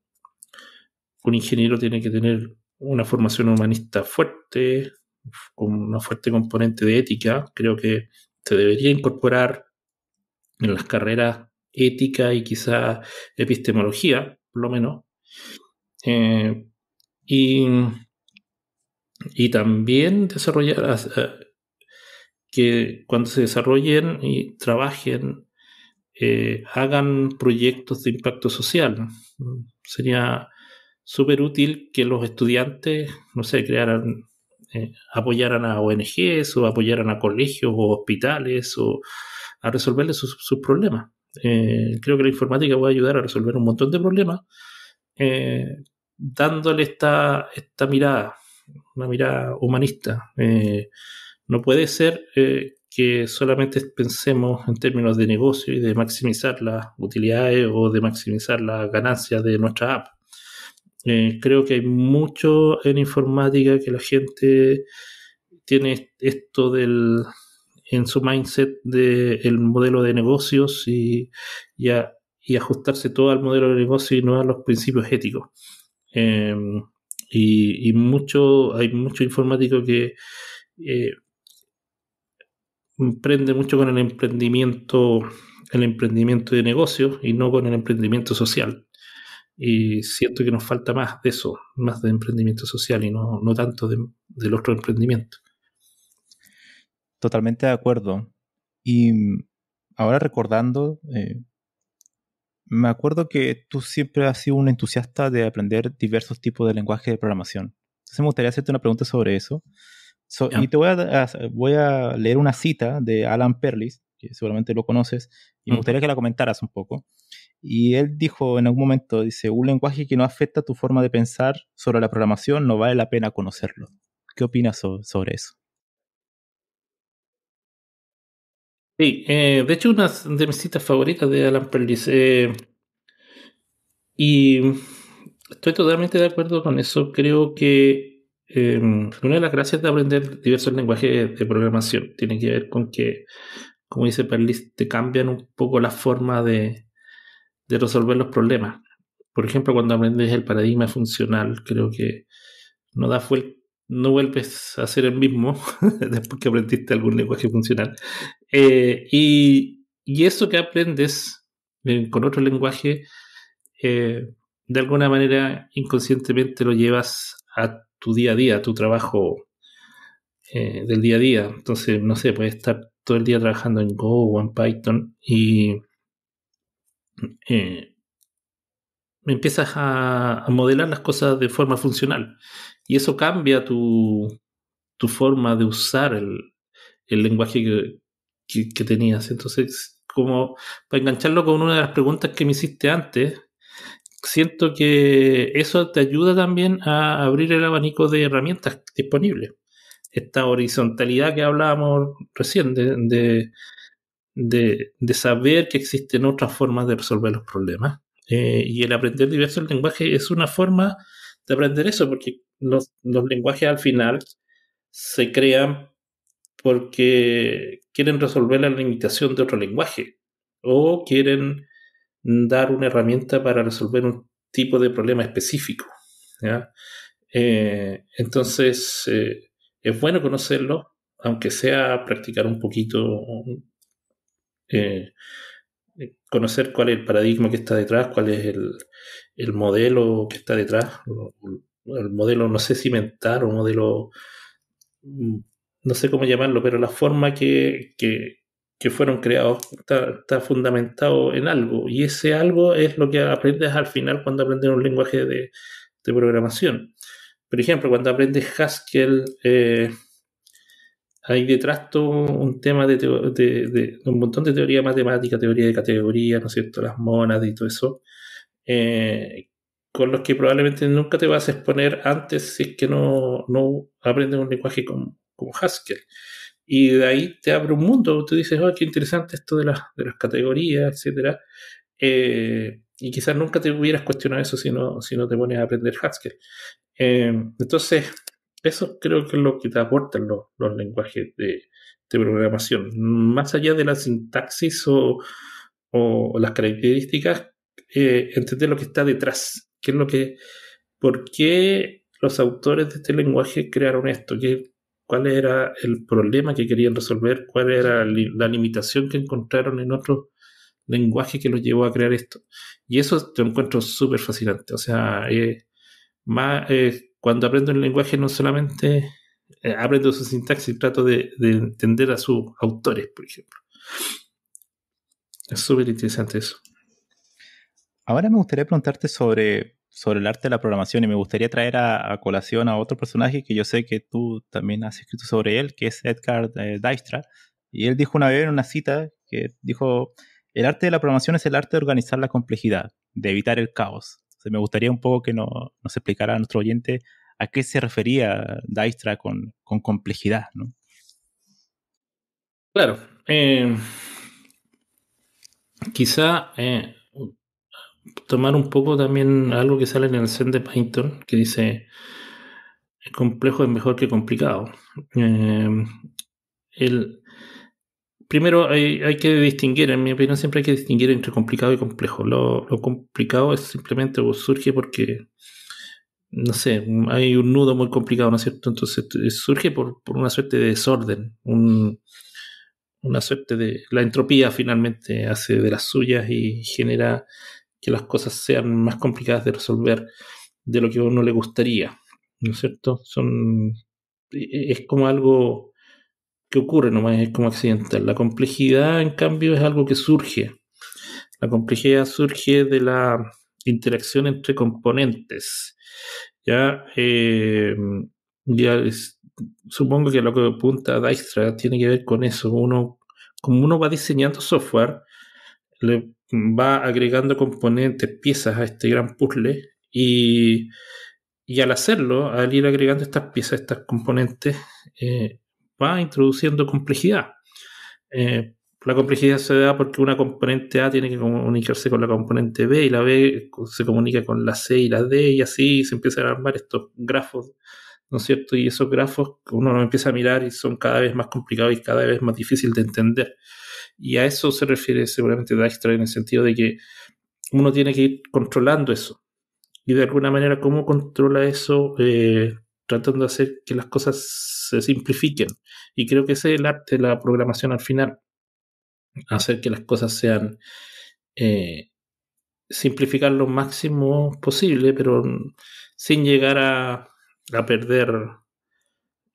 B: un ingeniero tiene que tener una formación humanista fuerte, con una fuerte componente de ética. Creo que se debería incorporar en las carreras ética y quizá epistemología, por lo menos. Eh, y, también desarrollar eh, que cuando se desarrollen y trabajen, eh, hagan proyectos de impacto social. Sería súper útil que los estudiantes, no sé, crearan, apoyaran a ONGs o apoyaran a colegios o hospitales o a resolverles sus problemas. Eh, creo que la informática puede ayudar a resolver un montón de problemas eh, dándole esta, esta mirada, una mirada humanista. Eh, no puede ser que solamente pensemos en términos de negocio y de maximizar las utilidades o de maximizar las ganancias de nuestra app. creo que hay mucho en informática que la gente tiene esto del, en su mindset del modelo de negocios y, ajustarse todo al modelo de negocio y no a los principios éticos. Em, y, mucho, hay mucho informático que emprende eh, mucho con el emprendimiento, el emprendimiento de negocios y no con el emprendimiento social. Y siento que nos falta más de eso, más de emprendimiento social y no, tanto del otro emprendimiento.
A: Totalmente de acuerdo. Y mm, ahora recordando, eh, me acuerdo que tú siempre has sido un entusiasta de aprender diversos tipos de lenguaje de programación. Entonces me gustaría hacerte una pregunta sobre eso. Y te voy voy a leer una cita de Alan Perlis, que seguramente lo conoces, y me gustaría que la comentaras un poco. Y él dijo en algún momento, dice, un lenguaje que no afecta tu forma de pensar sobre la programación no vale la pena conocerlo. ¿Qué opinas sobre eso?
B: Eh, de hecho una de mis citas favoritas de Alan Perlis. Eh, y estoy totalmente de acuerdo con eso. Creo que em, una de las gracias de aprender diversos lenguajes de programación tiene que ver con que, como dice Perlis, te cambian un poco la forma de, de resolver los problemas. Por ejemplo, cuando aprendes el paradigma funcional, creo que no da vuelta no vuelves a ser el mismo después que aprendiste algún lenguaje funcional. Eh, y, eso que aprendes eh, con otro lenguaje, eh, de alguna manera inconscientemente lo llevas a tu día a día, a tu trabajo del día a día. Entonces, no sé, puedes estar todo el día trabajando en Go o en Python y empiezas a, a modelar las cosas de forma funcional. Y eso cambia tu, tu forma de usar el, el lenguaje que, que, tenías. Entonces, como para engancharlo con una de las preguntas que me hiciste antes, siento que eso te ayuda también a abrir el abanico de herramientas disponibles. Esta horizontalidad que hablábamos recién de, de, de, saber que existen otras formas de resolver los problemas. Eh, y el aprender diversos lenguajes es una forma de aprender eso, porque los, lenguajes al final se crean porque quieren resolver la limitación de otro lenguaje o quieren dar una herramienta para resolver un tipo de problema específico. Eh, entonces, eh, es bueno conocerlo, aunque sea practicar un poquito eh, eh, conocer cuál es el paradigma que está detrás, cuál es el, modelo que está detrás, el modelo, no sé cimentar, mental o modelo, mm, no sé cómo llamarlo, pero la forma que, fueron creados está, fundamentado en algo y ese algo es lo que aprendes al final cuando aprendes un lenguaje de, de programación. Por ejemplo, cuando aprendes Haskell, eh, hay detrás todo un tema de, un montón de teoría matemática, teoría de categoría, ¿no es cierto? Las monas y todo eso, eh, con los que probablemente nunca te vas a exponer antes si es que no, no aprendes un lenguaje como, como Haskell. Y de ahí te abre un mundo, tú dices, oh, qué interesante esto de las, de las categorías, etcétera. Eh, y quizás nunca te hubieras cuestionado eso si no, si no te pones a aprender Haskell. Eh, entonces, eso creo que es lo que te aportan los, lenguajes de, programación. Más allá de la sintaxis o, las características, eh, entender lo que está detrás. ¿Qué es lo que, ¿Por qué los autores de este lenguaje crearon esto? ¿Qué, ¿Cuál era el problema que querían resolver? ¿Cuál era la limitación que encontraron en otro lenguaje que los llevó a crear esto? Y eso te encuentro súper fascinante. O sea, eh, más, cuando aprendo el lenguaje no solamente eh, aprendo su sintaxis, trato de, entender a sus autores, por ejemplo.
A: Es súper interesante eso. Ahora me gustaría preguntarte sobre, sobre el arte de la programación y me gustaría traer a, colación a otro personaje que yo sé que tú también has escrito sobre él, que es Edgar eh, Dijkstra. Y él dijo una vez en una cita que dijo, el arte de la programación es el arte de organizar la complejidad, de evitar el caos, me gustaría un poco que nos explicara a nuestro oyente a qué se refería Dijkstra con, complejidad, ¿no?
B: Claro. Eh, quizá eh, tomar un poco también algo que sale en el Zen de Python, que dice, el complejo es mejor que complicado. Eh, el, primero hay, que distinguir, en mi opinión siempre hay que distinguir entre complicado y complejo. Lo, complicado es simplemente o surge porque, no sé, hay un nudo muy complicado, ¿no es cierto? Entonces eh, surge por, una suerte de desorden, una suerte de... La entropía finalmente hace de las suyas y genera que las cosas sean más complicadas de resolver de lo que uno le gustaría, ¿no es cierto? Son, eh, es como algo ocurre, nomás es como accidental. La complejidad, en cambio, es algo que surge. La complejidad surge de la interacción entre componentes. Ya, eh, supongo que lo que apunta Dijkstra tiene que ver con eso. Uno, como uno va diseñando software, le va agregando componentes, piezas a este gran puzzle y, y al hacerlo, al ir agregando estas piezas, estas componentes, eh, va introduciendo complejidad. Eh, la complejidad se da porque una componente A tiene que comunicarse con la componente B y la B se comunica con la C y la D y así se empiezan a armar estos grafos, ¿no es cierto? Y esos grafos uno los empieza a mirar y son cada vez más complicados y cada vez más difíciles de entender. Y a eso se refiere seguramente Dijkstra en el sentido de que uno tiene que ir controlando eso. Y de alguna manera, ¿cómo controla eso? Eh, tratando de hacer que las cosas se simplifiquen. Y creo que ese es el arte de la programación al final, hacer que las cosas sean, eh, simplificar lo máximo posible, pero sin llegar a, perder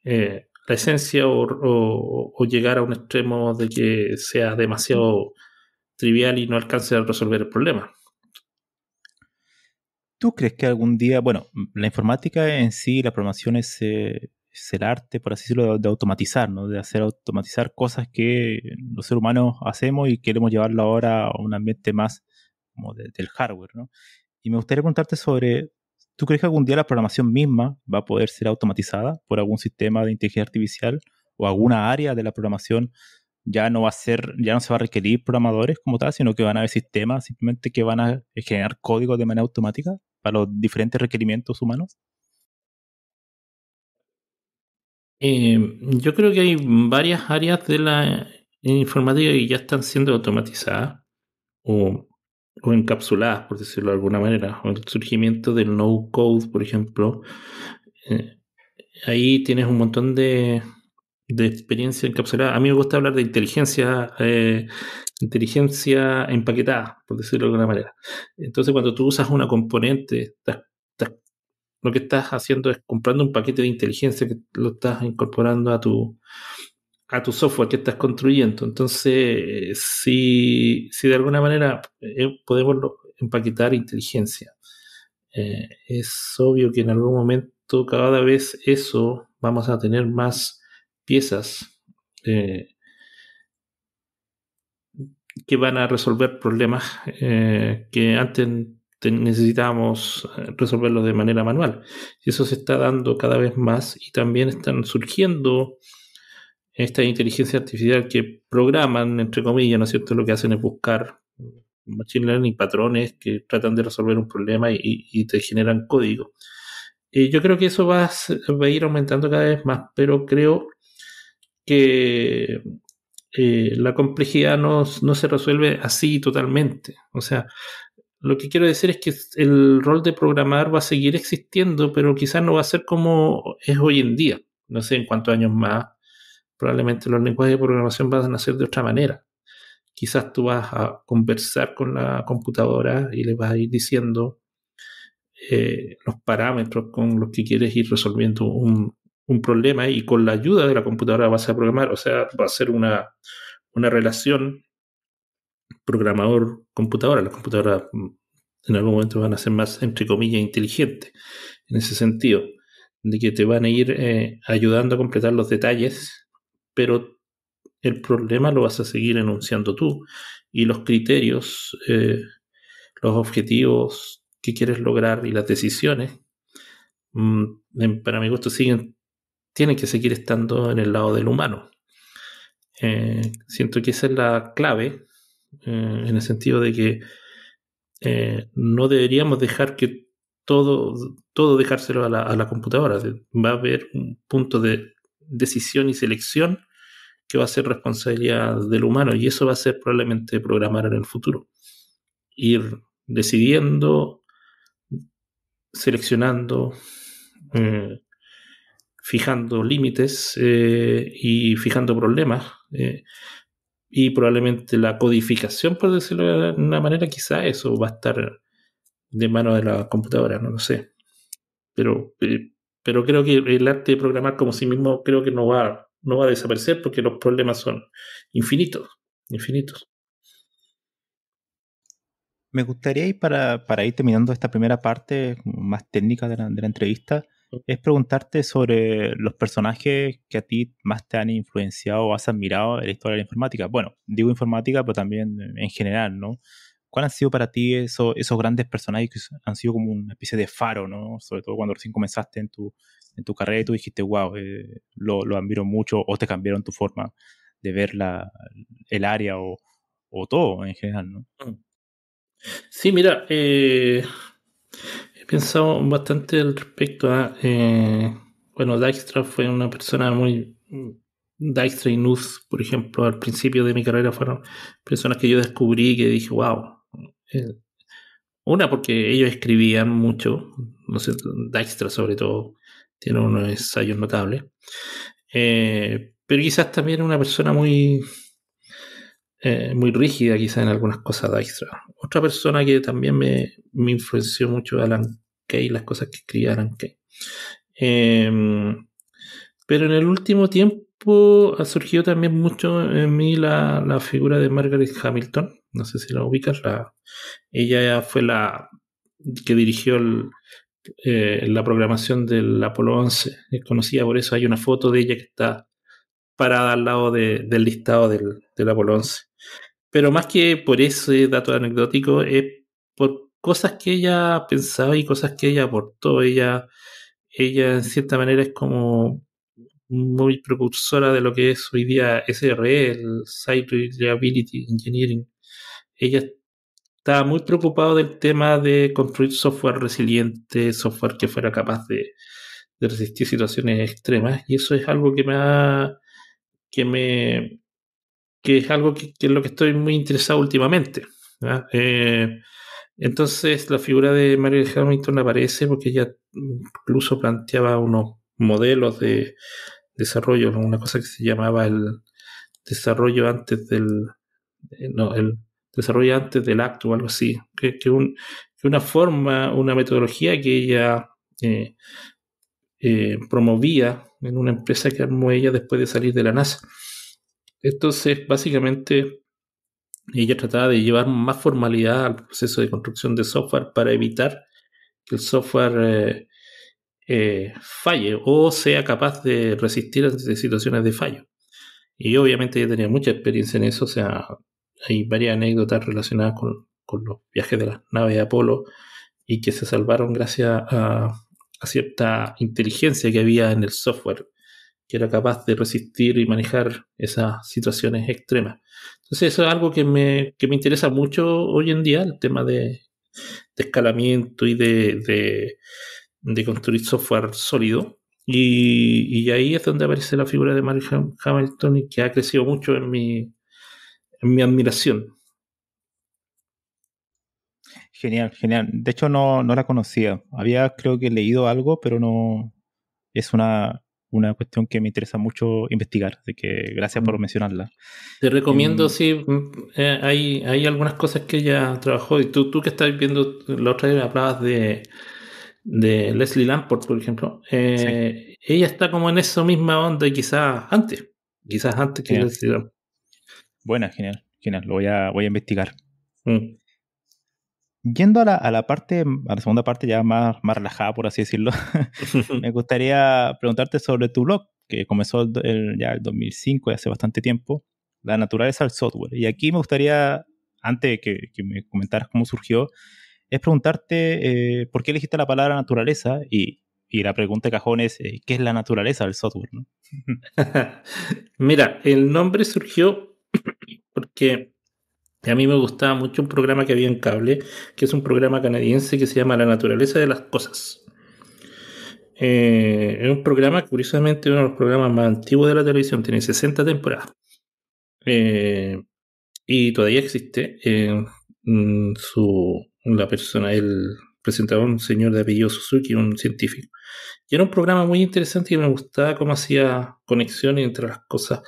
B: eh, la esencia o, llegar a un extremo de que sea demasiado trivial y no alcance a resolver el problema.
A: ¿Tú crees que algún día, bueno, la informática en sí, la programación eh, es, el arte, por así decirlo, de, automatizar, ¿no? De hacer automatizar cosas que los seres humanos hacemos y queremos llevarlo ahora a un ambiente más como del hardware, ¿no? Y me gustaría preguntarte sobre, ¿tú crees que algún día la programación misma va a poder ser automatizada por algún sistema de inteligencia artificial o alguna área de la programación ya no va a ser, ya no se va a requerir programadores como tal, sino que van a haber sistemas simplemente que van a generar código de manera automática? para los diferentes requerimientos humanos? Eh,
B: yo creo que hay varias áreas de la eh, informática que ya están siendo automatizadas o, o encapsuladas, por decirlo de alguna manera. el surgimiento del no-code, por ejemplo. Eh, ahí tienes un montón de, de experiencia encapsulada. A mí me gusta hablar de inteligencia, eh, inteligencia empaquetada, por decirlo de alguna manera. Entonces, cuando tú usas una componente, lo que estás haciendo es comprando un paquete de inteligencia que lo estás incorporando a tu a tu software que estás construyendo. Entonces, si, si de alguna manera eh, podemos empaquetar inteligencia, eh, es obvio que en algún momento cada vez eso vamos a tener más piezas eh, que van a resolver problemas eh, que antes necesitábamos eh, resolverlos de manera manual. Y eso se está dando cada vez más y también están surgiendo esta inteligencia artificial que programan, entre comillas, ¿no es cierto? Lo que hacen es buscar machine learning patrones que tratan de resolver un problema y, te generan código. Y yo creo que eso va, va a ir aumentando cada vez más, pero creo que eh, la complejidad no, se resuelve así totalmente. O sea, lo que quiero decir es que el rol de programar va a seguir existiendo, pero quizás no va a ser como es hoy en día. No sé en cuántos años más. Probablemente los lenguajes de programación van a ser de otra manera. Quizás tú vas a conversar con la computadora y le vas a ir diciendo eh, los parámetros con los que quieres ir resolviendo un, un problema y con la ayuda de la computadora vas a programar, o sea, va a ser una, una relación programador-computadora. Las computadoras mm, en algún momento van a ser más, entre comillas, inteligentes en ese sentido, de que te van a ir eh, ayudando a completar los detalles, pero el problema lo vas a seguir enunciando tú y los criterios, eh, los objetivos que quieres lograr y las decisiones, mm, para mi gusto, siguen tiene que seguir estando en el lado del humano. Eh, siento que esa es la clave, eh, en el sentido de que eh, no deberíamos dejar que todo, todo dejárselo a la, computadora. Va a haber un punto de decisión y selección que va a ser responsabilidad del humano y eso va a ser probablemente programar en el futuro. Ir decidiendo, seleccionando, fijando límites eh, y fijando problemas. Eh, y probablemente la codificación, por decirlo de una manera, quizá eso va a estar de mano de la computadora, no lo sé. Pero, eh, pero creo que el arte de programar como sí mismo creo que no va, no va a desaparecer porque los problemas son infinitos,
A: infinitos. Me gustaría ir para, para ir terminando esta primera parte más técnica de la entrevista es preguntarte sobre los personajes que a ti más te han influenciado o has admirado en la historia de la informática. Bueno, digo informática, pero también en general, ¿no? ¿Cuáles han sido para ti esos, grandes personajes que han sido como una especie de faro, ¿no? Sobre todo cuando recién comenzaste en tu, en tu carrera y tú dijiste, wow, eh, lo, lo, admiro mucho, o te cambiaron tu forma de ver el área o, o, todo en general, ¿no? Mm.
B: Sí, mira, eh, pensado bastante respecto a. ¿ah? Eh, bueno, Dijkstra fue una persona muy. Mm, Dijkstra y Nuth por ejemplo, al principio de mi carrera fueron personas que yo descubrí que dije, wow. Eh, una, porque ellos escribían mucho, no sé, Dijkstra sobre todo, tiene unos ensayos notables. Eh, pero quizás también una persona muy eh, muy rígida quizás en algunas cosas de Dijkstra. Otra persona que también me, me influenció mucho Alan Kay, las cosas que escribía Alan Kay. Em, pero en el último tiempo ha surgido también mucho en mí la, figura de Margaret Hamilton. No sé si la ubicas. La, ella fue la que dirigió eh, la programación del Apolo 11, es conocida por eso. Hay una foto de ella que está parada al lado del listado del, del 11. Pero más que por ese dato anecdótico, es por cosas que ella pensaba y cosas que ella aportó. Ella, ella en cierta manera es como muy precursora de lo que es hoy día SRE, el Site Reliability Engineering. Ella estaba muy preocupada del tema de construir software resiliente, software que fuera capaz de resistir situaciones extremas. Y eso es algo que me ha, que me que es algo que, es lo que estoy muy interesado últimamente. Eh, entonces la figura de Mary Hamilton aparece porque ella incluso planteaba unos modelos de desarrollo, una cosa que se llamaba el desarrollo antes del eh, no, el desarrollo antes del acto o algo así, que, una forma, una metodología que ella eh, promovía en una empresa que armó ella después de salir de la NASA. Entonces, básicamente, ella trataba de llevar más formalidad al proceso de construcción de software para evitar que el software eh, eh, falle o sea capaz de resistir ante situaciones de fallo. Y obviamente ella tenía mucha experiencia en eso, o sea, hay varias anécdotas relacionadas con los viajes de las naves de Apolo y que se salvaron gracias a a cierta inteligencia que había en el software, que era capaz de resistir y manejar esas situaciones extremas. Entonces eso es algo que me, interesa mucho hoy en día, el tema de, escalamiento y de, construir software sólido. Y, ahí es donde aparece la figura de Mark
A: Hamilton y que ha crecido mucho en en mi admiración. Genial, genial. De hecho, no, no la conocía. Había, creo que, leído algo, pero no. Es una, una cuestión que me interesa mucho investigar. Así que gracias por mm. mencionarla.
B: Te recomiendo, em, sí. Mm, eh, hay, hay algunas cosas que ella trabajó. Y tú, tú que estás viendo, la otra vez hablabas de, de
A: Leslie Lamport, por ejemplo.
B: Eh, ella está como en esa misma onda, quizás antes.
A: Quizás antes que Leslie Buena, genial, genial. Lo voy a, voy a investigar. Mm. Yendo a la, a la, parte, a la segunda parte ya más, más relajada, por así decirlo, me gustaría preguntarte sobre tu blog, que comenzó el, el, ya el 2005, hace bastante tiempo, La naturaleza del software. Y aquí me gustaría, antes de que, que me comentaras cómo surgió, es preguntarte eh, por qué elegiste la palabra naturaleza y, y la pregunta de cajón es, eh, ¿qué es la naturaleza del software?
B: Mira, el nombre surgió porque a mí me gustaba mucho un programa que había en cable, que es un programa canadiense que se llama La naturaleza de las cosas. Eh, es un programa, curiosamente, uno de los programas más antiguos de la televisión, tiene 60 temporadas. Eh, y todavía existe. Eh, mm, su, la persona, el presentador, un señor de apellido Suzuki, un científico. Y era un programa muy interesante y me gustaba cómo hacía conexiones entre las cosas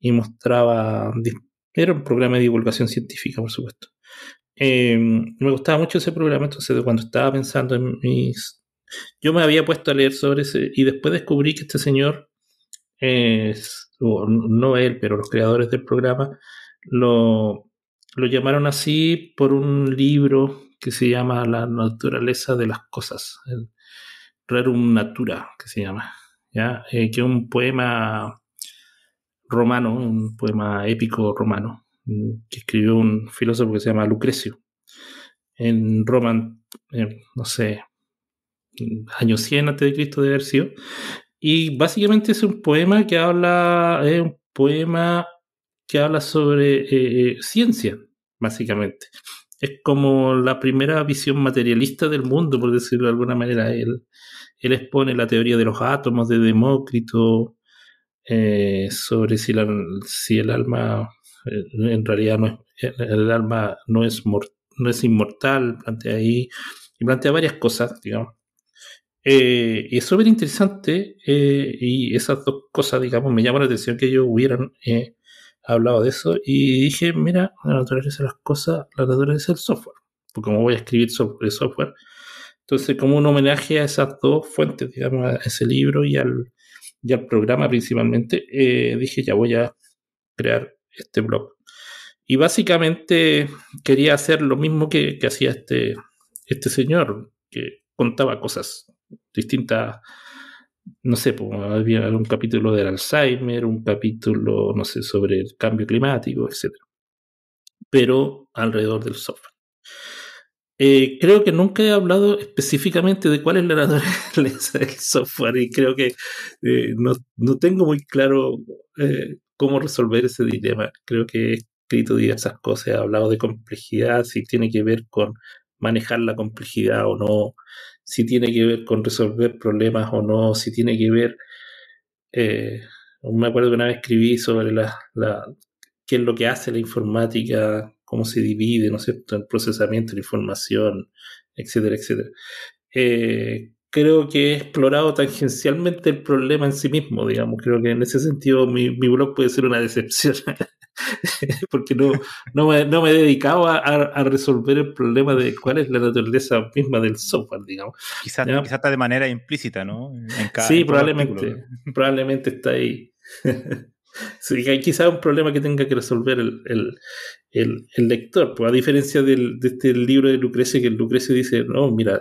B: y mostraba era un programa de divulgación científica, por supuesto. Eh, me gustaba mucho ese programa, entonces cuando estaba pensando en mis... Yo me había puesto a leer sobre ese y después descubrí que este señor, es, eh, no él, pero los creadores del programa, lo, llamaron así por un libro que se llama La naturaleza de las cosas, Rerum Natura, que se llama, ¿ya? Eh, que es un poema romano, un poema épico romano, mm, que escribió un filósofo que se llama Lucrecio. En Roma, eh, no sé, mm, año 100 antes de Cristo de Y básicamente es un poema que habla, es un poema que habla sobre eh, eh, ciencia, básicamente. Es como la primera visión materialista del mundo, por decirlo de alguna manera. Él, él expone la teoría de los átomos de Demócrito, eh, sobre si, si el alma eh, en realidad no es, el alma no es, no es inmortal, plantea ahí, y plantea varias cosas, digamos. Eh, y es súper interesante y esas dos cosas, digamos, me llaman la atención que ellos hubieran hablado de eso y dije, mira, la naturaleza de las cosas, la naturaleza del software, porque como voy a escribir sobre software, entonces como un homenaje a esas dos fuentes, digamos, a ese libro y al, y al programa principalmente, eh, dije ya voy a crear este blog. Y básicamente quería hacer lo mismo que, que hacía este, este señor, que contaba cosas distintas, no sé, pues, había un capítulo del Alzheimer, un capítulo, no sé, sobre el cambio climático, etc. Pero alrededor del software. Eh, creo que nunca he hablado específicamente de cuál es la naturaleza del software y creo que eh, no, tengo muy claro eh, cómo resolver ese dilema. Creo que he escrito diversas cosas, he hablado de complejidad, si tiene que ver con manejar la complejidad o no, si tiene que ver con resolver problemas o no, si tiene que ver... Eh, me acuerdo que una vez escribí sobre la, la, qué es lo que hace la informática, cómo se divide, ¿no es cierto?, el procesamiento de la información, etcétera, etcétera. Eh, creo que he explorado tangencialmente el problema en sí mismo, digamos. Creo que en ese sentido mi, blog puede ser una decepción, porque no, no, me, no, me, he dedicado a, resolver el problema de cuál es la naturaleza misma del software, digamos. Quizás quizá está de manera implícita, ¿no? sí, probablemente. Probablemente está ahí. Sí, hay quizá un problema que tenga que resolver el, lector, pues a diferencia del, de este libro de Lucrecio, que Lucrecio dice, no, mira,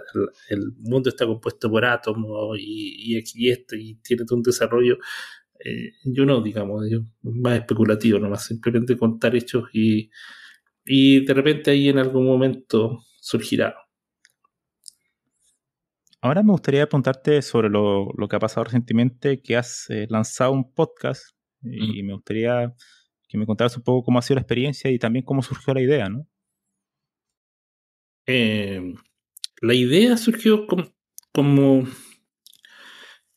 B: el, mundo está compuesto por átomos y, y, esto, y tiene todo un desarrollo. Eh, yo no, digamos, yo más especulativo más simplemente contar hechos y, y de repente ahí en algún momento surgirá.
A: Ahora me gustaría apuntarte sobre lo, que ha pasado recientemente, que has eh, lanzado un podcast Mm. Y me gustaría que me contaras un poco cómo ha sido la experiencia y también cómo surgió la idea, ¿no? Eh, la idea surgió como, como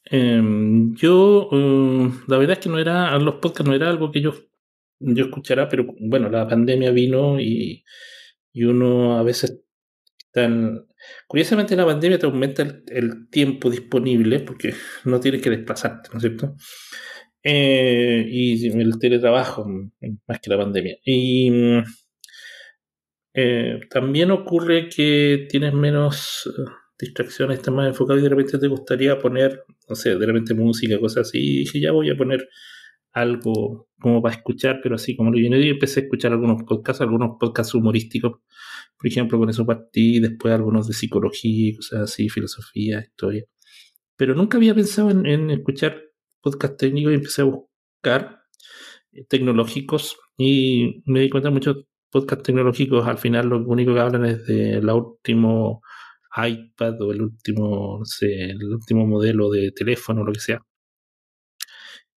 B: em, yo, eh, la verdad es que no era, los podcasts no era algo que yo, yo escuchara, pero bueno, la pandemia vino y, y uno a veces Tan... Curiosamente la pandemia te aumenta el, el, tiempo disponible porque no tienes que desplazarte, ¿no es cierto? Eh, y el teletrabajo, más que la pandemia. Y mm, eh, también ocurre que tienes menos eh, distracciones, estás más enfocado y de repente te gustaría poner, no sé, de repente música, cosas así. Y dije, ya voy a poner algo como para escuchar, pero así como lo viene Y empecé a escuchar algunos podcasts, algunos podcasts humorísticos, por ejemplo, con eso partí, después algunos de psicología, cosas así, filosofía, historia. Pero nunca había pensado en escuchar podcast técnico y empecé a buscar eh, tecnológicos y me di cuenta de muchos podcast tecnológicos al final lo único que hablan es del último iPad o el último, el último modelo de teléfono o lo que sea.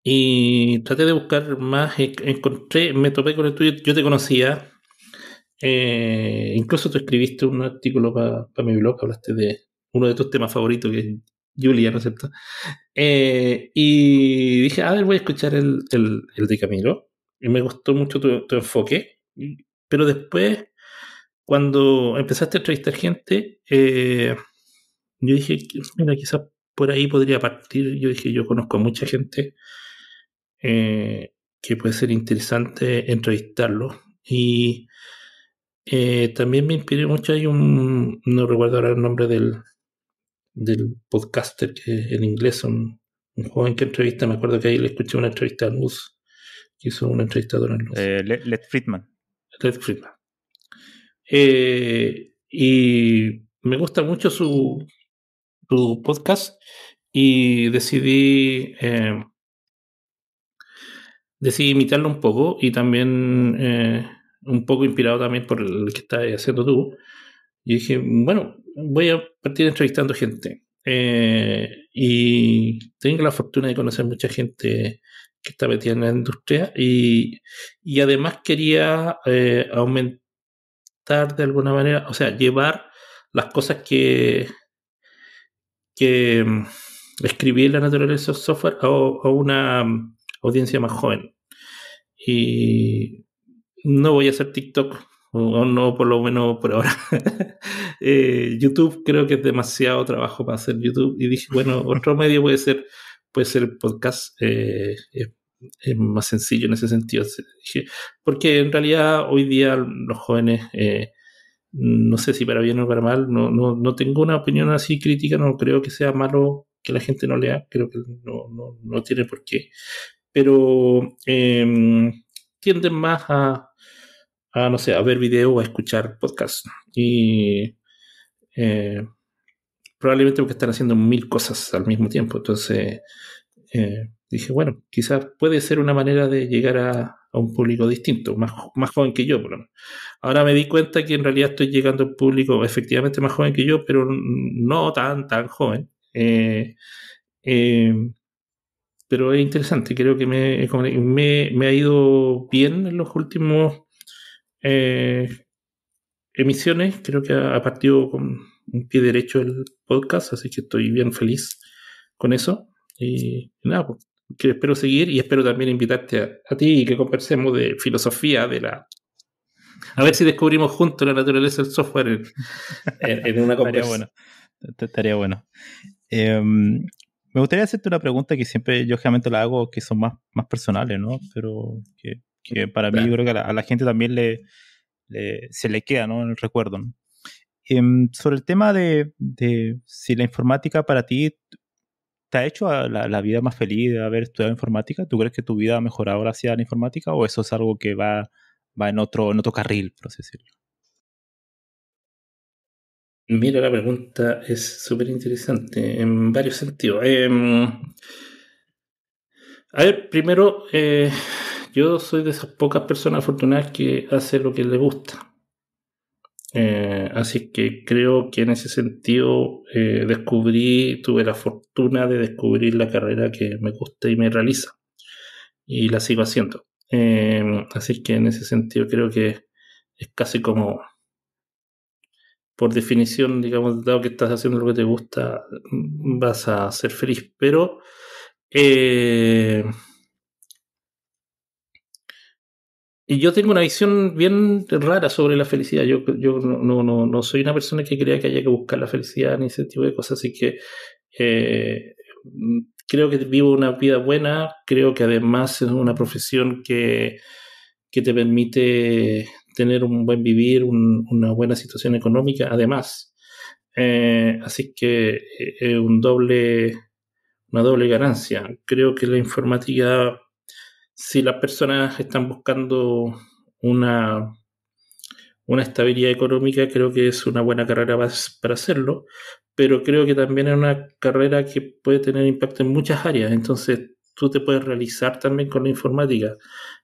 B: Y traté de buscar más, e, encontré, me topé con el tuyo, yo te conocía, eh, incluso tú escribiste un artículo para mi blog, hablaste de uno de tus temas favoritos, que es Julia, ¿no eh, y dije, a ver, voy a escuchar el, el, el de Camilo. Y me gustó mucho tu, enfoque. Pero después, cuando empezaste a entrevistar gente, eh, yo dije, mira, quizás por ahí podría partir. Yo dije, yo conozco a mucha gente eh, que puede ser interesante entrevistarlo. Y también me inspiré mucho, hay un, no recuerdo ahora el nombre del, del podcaster que en inglés son un joven que entrevista, me acuerdo que ahí le escuché una entrevista a Luz, que hizo una entrevista en
A: Luz. Eh, Led Friedman.
B: Led Friedman. Eh, y me gusta mucho su, su podcast y decidí, eh, decidí imitarlo un poco y también eh, un poco inspirado también por el que estás haciendo tú. Y dije, bueno, voy a partir entrevistando gente. Eh, y tengo la fortuna de conocer mucha gente que está metida en la industria y, además quería eh, aumentar de alguna manera, o sea, llevar las cosas que, que mm, escribí en la naturaleza software a una mm, audiencia más joven. Y no voy a hacer TikTok o no por lo menos por ahora. Eh, YouTube creo que es demasiado trabajo para hacer YouTube y dije, bueno, otro medio puede ser, puede ser podcast. Eh, es más sencillo en ese sentido. Porque en realidad hoy día los jóvenes, eh, no sé si para bien o para mal, no, no, no, tengo una opinión así crítica, no creo que sea malo que la gente no lea, creo que no, no, no tiene por qué. Pero em, tienden más a, a, no sé, a ver video o a escuchar podcast. Y eh, probablemente porque están haciendo mil cosas al mismo tiempo. Entonces eh, dije, bueno, quizás puede ser una manera de llegar a, un público distinto, más, joven que yo, por lo menos. Ahora me di cuenta que en realidad estoy llegando a un público efectivamente más joven que yo, pero no tan, tan joven. Eh, pero es interesante, creo que me, ha ido bien en los últimos eh, emisiones. Creo que ha partido con un pie derecho el podcast, así que estoy bien feliz con eso. Y nada, pues, espero seguir y espero también invitarte a, ti y que conversemos de filosofía, de la... A ver si descubrimos juntos la naturaleza del software en, una conversación.
A: estaría bueno. Em, me gustaría hacerte una pregunta que siempre yo generalmente la hago, que son más, más personales, ¿no? Pero que que para mí yo creo que a la, gente también le, se le queda ¿no? en el recuerdo. Em, sobre el tema de, si la informática para ti te ha hecho la, vida más feliz de haber estudiado informática, ¿tú crees que tu vida ha mejorado gracias a la informática o eso es algo que va, va en, otro, en otro carril, por así decirlo?
B: Mira, la pregunta es súper interesante en varios sentidos. Em, a ver, primero, eh, yo soy de esas pocas personas afortunadas que hace lo que les gusta. Eh, así que creo que en ese sentido eh, descubrí, tuve la fortuna de descubrir la carrera que me gusta y me realiza. Y la sigo haciendo. Eh, así que en ese sentido creo que es casi como, por definición, digamos, dado que estás haciendo lo que te gusta, mm, vas a ser feliz. Pero... Y yo tengo una visión bien rara sobre la felicidad. Yo, yo no, soy una persona que crea que haya que buscar la felicidad ni ese tipo de cosas. Así que eh, creo que vivo una vida buena. Creo que además es una profesión que, te permite tener un buen vivir, una buena situación económica. Además, eh, así que eh, es un doble, una doble ganancia. Creo que la informática si las personas están buscando una, una estabilidad económica, creo que es una buena carrera para hacerlo, pero creo que también es una carrera que puede tener impacto en muchas áreas, entonces tú te puedes realizar también con la informática.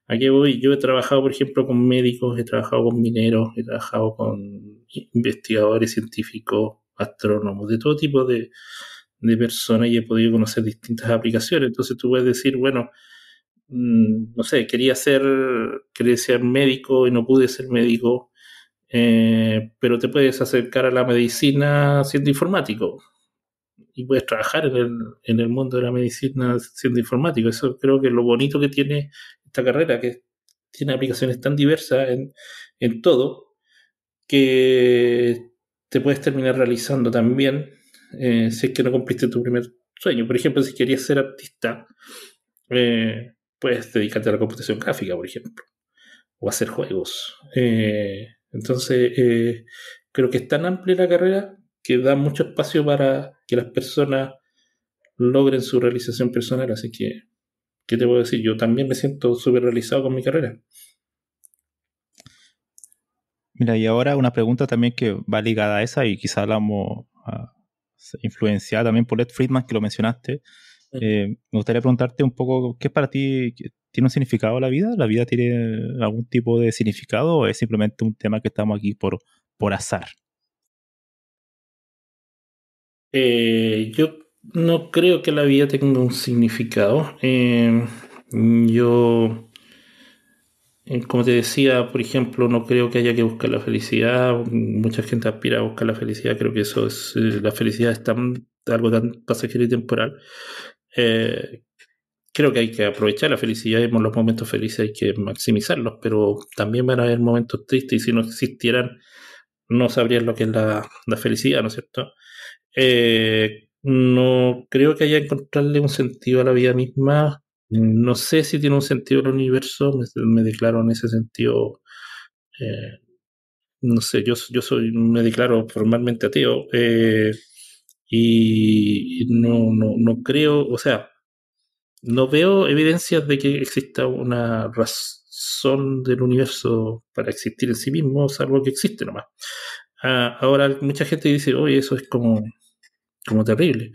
B: Aquí voy? Yo he trabajado, por ejemplo, con médicos, he trabajado con mineros, he trabajado con investigadores científicos, astrónomos, de todo tipo de, de personas y he podido conocer distintas aplicaciones. Entonces tú puedes decir, bueno, Mm, no sé, quería ser, quería ser médico y no pude ser médico, eh, pero te puedes acercar a la medicina siendo informático y puedes trabajar en el, en el mundo de la medicina siendo informático. Eso creo que es lo bonito que tiene esta carrera, que tiene aplicaciones tan diversas en, todo, que te puedes terminar realizando también eh, si es que no cumpliste tu primer sueño. Por ejemplo, si querías ser artista, eh, puedes dedicarte a la computación gráfica, por ejemplo, o hacer juegos. Eh, entonces, eh, creo que es tan amplia la carrera que da mucho espacio para que las personas logren su realización personal. Así que, ¿qué te puedo decir? Yo también me siento súper realizado con mi carrera.
A: Mira, y ahora una pregunta también que va ligada a esa y quizá hablamos, a influenciada también por Let Friedman, que lo mencionaste eh, me gustaría preguntarte un poco, ¿qué es para ti? ¿Tiene un significado la vida? ¿La vida tiene algún tipo de significado o es simplemente un tema que estamos aquí por, por azar?
B: Eh, yo no creo que la vida tenga un significado. Em, yo, eh, como te decía, por ejemplo, no creo que haya que buscar la felicidad. Mucha gente aspira a buscar la felicidad. Creo que eso es, la felicidad es algo tan pasajero y temporal eh, creo que hay que aprovechar la felicidad y los momentos felices hay que maximizarlos, pero también van a haber momentos tristes y si no existieran no sabrían lo que es la, felicidad, ¿no es cierto? Eh, no creo que haya encontrarle un sentido a la vida misma. No sé si tiene un sentido el universo, me, declaro en ese sentido. Eh, no sé, yo, yo soy, me declaro formalmente ateo. Y no, creo, o sea, no veo evidencias de que exista una razón del universo para existir en sí mismo, salvo que existe nomás. Ah, ahora, mucha gente dice, oye, eso es como, como terrible.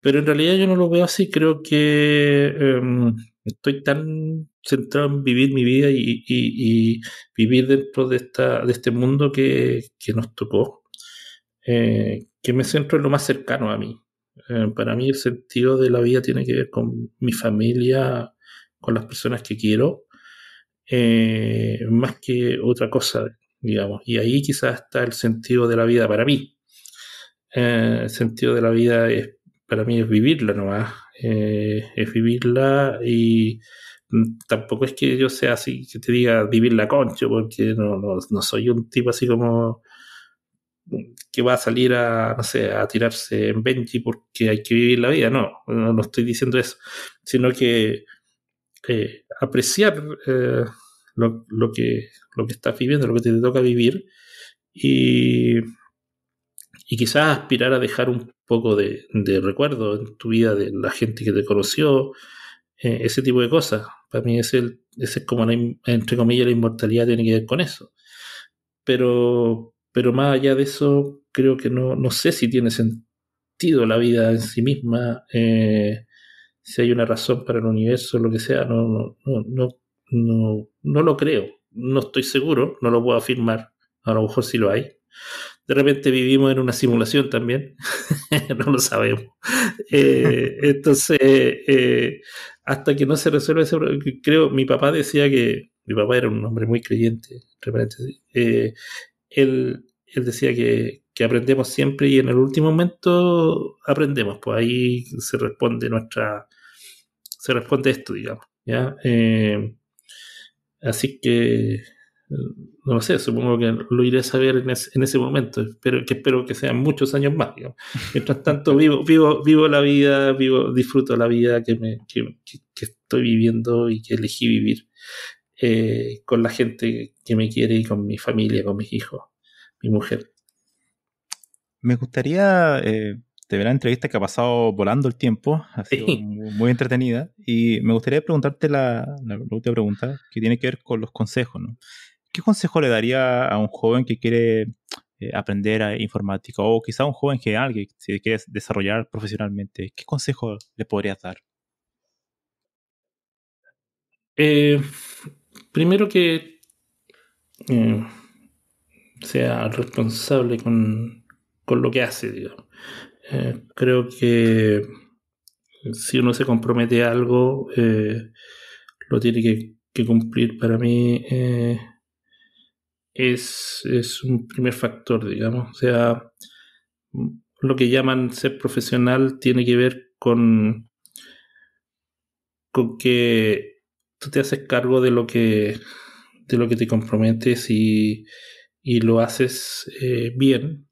B: Pero en realidad yo no lo veo así, creo que em, estoy tan centrado en vivir mi vida y, vivir dentro de, esta, de este mundo que, que nos tocó, eh, que me centro en lo más cercano a mí. Eh, para mí el sentido de la vida tiene que ver con mi familia, con las personas que quiero, eh, más que otra cosa, digamos. Y ahí quizás está el sentido de la vida para mí. Eh, el sentido de la vida es, para mí es vivirla nomás, es vivirla y mm, tampoco es que yo sea así, que te diga vivir la porque no, no, no soy un tipo así como que va a salir a, no sé, a tirarse en 20 porque hay que vivir la vida. No, no, estoy diciendo eso, sino que eh, apreciar eh, lo, lo, que, lo que estás viviendo, lo que te toca vivir y, y quizás aspirar a dejar un poco de, de, recuerdo en tu vida de la gente que te conoció, eh, ese tipo de cosas. Para mí es el, ese es como, entre comillas, la inmortalidad tiene que ver con eso. Pero pero más allá de eso, creo que no, no sé si tiene sentido la vida en sí misma, eh, si hay una razón para el universo, lo que sea, no, no, no, no, no lo creo, no estoy seguro, no lo puedo afirmar, a lo mejor sí lo hay. De repente vivimos en una simulación también, no lo sabemos. Eh, entonces, eh, hasta que no se resuelva ese problema, creo, mi papá decía que, mi papá era un hombre muy creyente, repente él, decía que, aprendemos siempre y en el último momento aprendemos, pues ahí se responde nuestra, se responde esto, digamos, eh, así que, no sé, supongo que lo iré a saber en, ese momento, espero, que espero que sean muchos años más, digamos. Mientras tanto, vivo, vivo, vivo la vida, vivo, disfruto la vida que, me, que estoy viviendo y que elegí vivir. Eh, con la gente que me quiere y con mi familia, con mis hijos,
A: mi mujer. Me gustaría, eh, ver la entrevista que ha pasado volando el tiempo, ha sido muy, entretenida, y me gustaría preguntarte la, última pregunta, que tiene que ver con los consejos. ¿no? ¿Qué consejo le daría a un joven que quiere eh, aprender a informática o quizá a un joven general que se quiere desarrollar profesionalmente? ¿Qué consejo le podrías dar? Eh, Primero que eh, sea
B: responsable con, lo que hace, eh, creo que si uno se compromete a algo, eh, lo tiene que, cumplir. Para mí es, es un primer factor, digamos. O sea, lo que llaman ser profesional tiene que ver con, con que tú te haces cargo de lo que, de lo que te comprometes y, y lo haces eh, bien.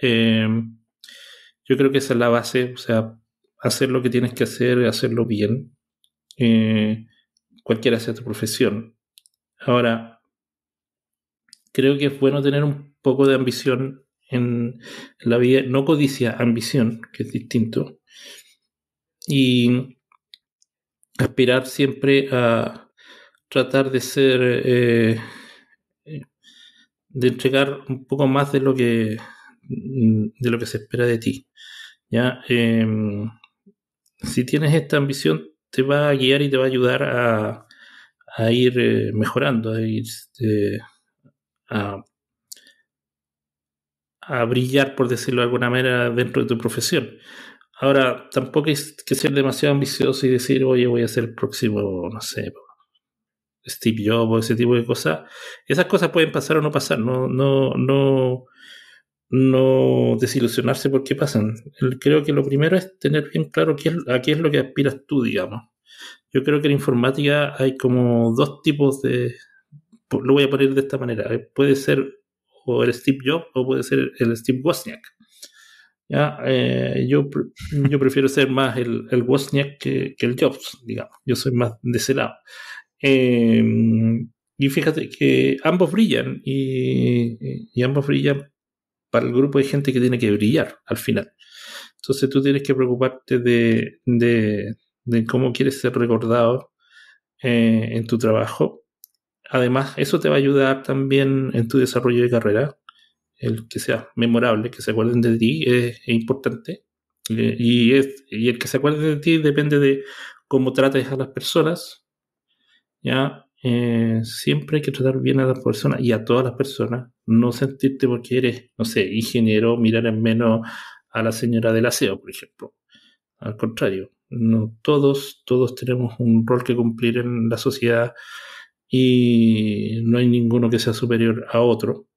B: Em, yo creo que esa es la base, o sea, hacer lo que tienes que hacer, hacerlo bien, eh, cualquiera sea tu profesión. Ahora, creo que es bueno tener un poco de ambición en la vida, no codicia, ambición, que es distinto. Y aspirar siempre a tratar de ser, eh, de entregar un poco más de lo que, de lo que se espera de ti. ¿ya? Em, si tienes esta ambición, te va a guiar y te va a ayudar a, a ir eh, mejorando, a, ir, este, a, a brillar, por decirlo de alguna manera, dentro de tu profesión. Ahora, tampoco hay que ser demasiado ambicioso y decir, oye, voy a ser el próximo, no sé, Steve Jobs, ese tipo de cosas. Esas cosas pueden pasar o no pasar, no, no, no, no desilusionarse porque pasan. Creo que lo primero es tener bien claro qué a qué es lo que aspiras tú, digamos. Yo creo que en informática hay como dos tipos de. Lo voy a poner de esta manera. Eh, puede ser o el Steve Jobs o puede ser el Steve Wozniak. ¿ya? Eh, yo, yo prefiero ser más el, el Wozniak que, el Jobs, digamos. Yo soy más de ese lado. Em, y fíjate que ambos brillan y, y, ambos brillan para el grupo de gente que tiene que brillar al final. Entonces tú tienes que preocuparte de, de, cómo quieres ser recordado eh, en tu trabajo. Además, eso te va a ayudar también en tu desarrollo de carrera, el que sea memorable, que se acuerden de ti, es, importante. Eh, y, es, y el que se acuerde de ti depende de cómo trates a las personas. ¿ya? Eh, siempre hay que tratar bien a las personas y a todas las personas. No sentirte porque eres, no sé, ingeniero, mirar en menos a la señora del aseo, por ejemplo. Al contrario, no todos, todos tenemos un rol que cumplir en la sociedad y no hay ninguno que sea superior a otro.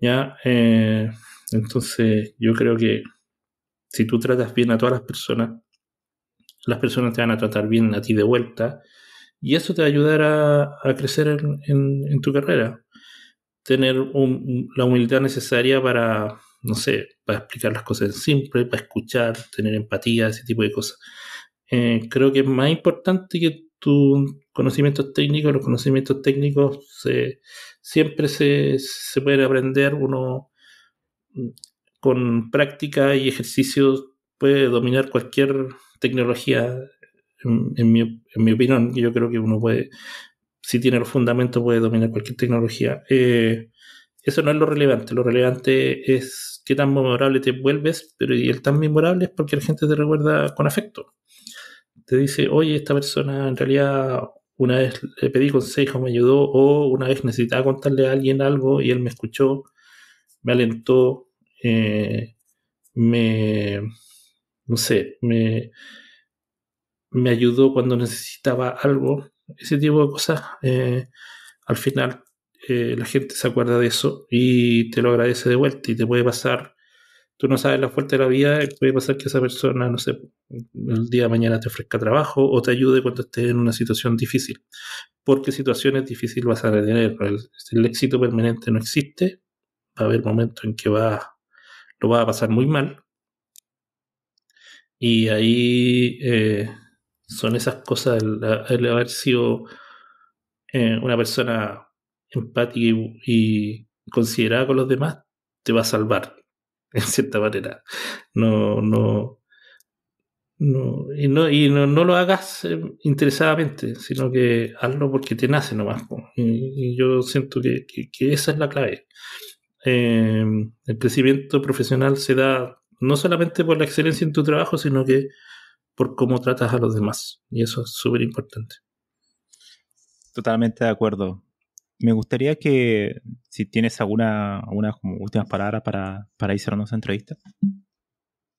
B: ¿ya? Eh, entonces yo creo que si tú tratas bien a todas las personas, las personas te van a tratar bien a ti de vuelta y eso te va a ayudar a, crecer en, tu carrera. Tener la humildad necesaria para, no sé, para explicar las cosas en simple, para escuchar, tener empatía, ese tipo de cosas. Eh, creo que es más importante que tus conocimientos técnicos, los conocimientos técnicos siempre se, se pueden aprender, uno mm, con práctica y ejercicios puede dominar cualquier tecnología, en, mi, en mi opinión, yo creo que uno puede, si tiene los fundamentos, puede dominar cualquier tecnología. Eh, eso no es lo relevante, lo relevante es qué tan memorable te vuelves, pero y el tan memorable es porque la gente te recuerda con afecto te dice, oye, esta persona en realidad una vez le pedí consejo, me ayudó, o una vez necesitaba contarle a alguien algo y él me escuchó, me alentó, eh, me, no sé, me, me ayudó cuando necesitaba algo, ese tipo de cosas, eh, al final eh, la gente se acuerda de eso y te lo agradece de vuelta y te puede pasar tú no sabes la fuerte de la vida eh, puede pasar que esa persona, no sé, el día de mañana te ofrezca trabajo o te ayude cuando estés en una situación difícil. Porque situaciones difíciles vas a tener. El, éxito permanente no existe. Va a haber momentos en que va, lo va a pasar muy mal. Y ahí eh, son esas cosas, el, haber sido eh, una persona empática y considerada con los demás, te va a salvar, en cierta manera. No, no, no, y no, y no, lo hagas eh, interesadamente, sino que hazlo porque te nace nomás. Y, yo siento que, esa es la clave. Em, el crecimiento profesional se da no solamente por la excelencia en tu trabajo, sino que
A: por cómo tratas a los demás. Y eso es súper importante. Totalmente de acuerdo me gustaría que, si tienes alguna, algunas como últimas palabras para, para ir cerrando entrevista.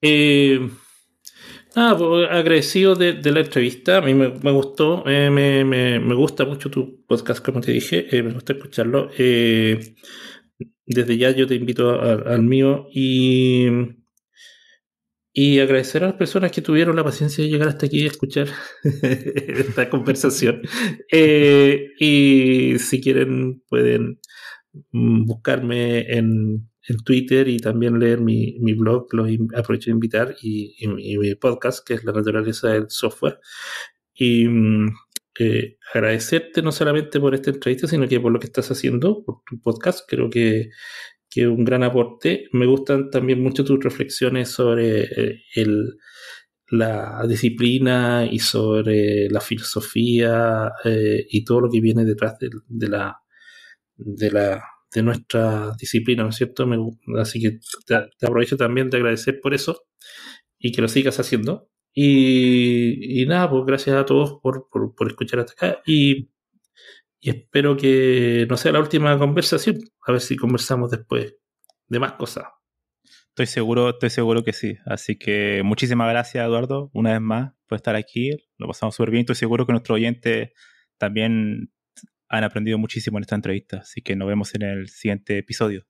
B: Eh, pues, agradecido de, la entrevista, a mí me, gustó, eh, me, gusta mucho tu podcast, como te dije, eh, me gusta escucharlo. desde ya yo te invito al mío y y agradecer a las personas que tuvieron la paciencia de llegar hasta aquí y escuchar esta conversación. Eh, y si quieren, pueden buscarme en, Twitter y también leer mi, blog, los aprovecho de invitar, y, mi podcast, que es La naturaleza del software. Y mm, eh, agradecerte no solamente por esta entrevista, sino que por lo que estás haciendo, por tu podcast. Creo que que un gran aporte. Me gustan también mucho tus reflexiones sobre eh, la disciplina y sobre la filosofía eh, y todo lo que viene detrás de, la, de, la, de nuestra disciplina, ¿no es cierto? así que te, aprovecho también de agradecer por eso y que lo sigas haciendo. Y, nada, pues gracias a todos por, por escuchar hasta acá y
A: y espero que no sea la última conversación. A ver si conversamos después de más cosas. Estoy seguro, estoy seguro que sí. Así que muchísimas gracias, Eduardo, una vez más por estar aquí. Lo pasamos súper bien. Estoy seguro que nuestros oyentes también han aprendido muchísimo en esta entrevista. Así que nos vemos en el siguiente episodio.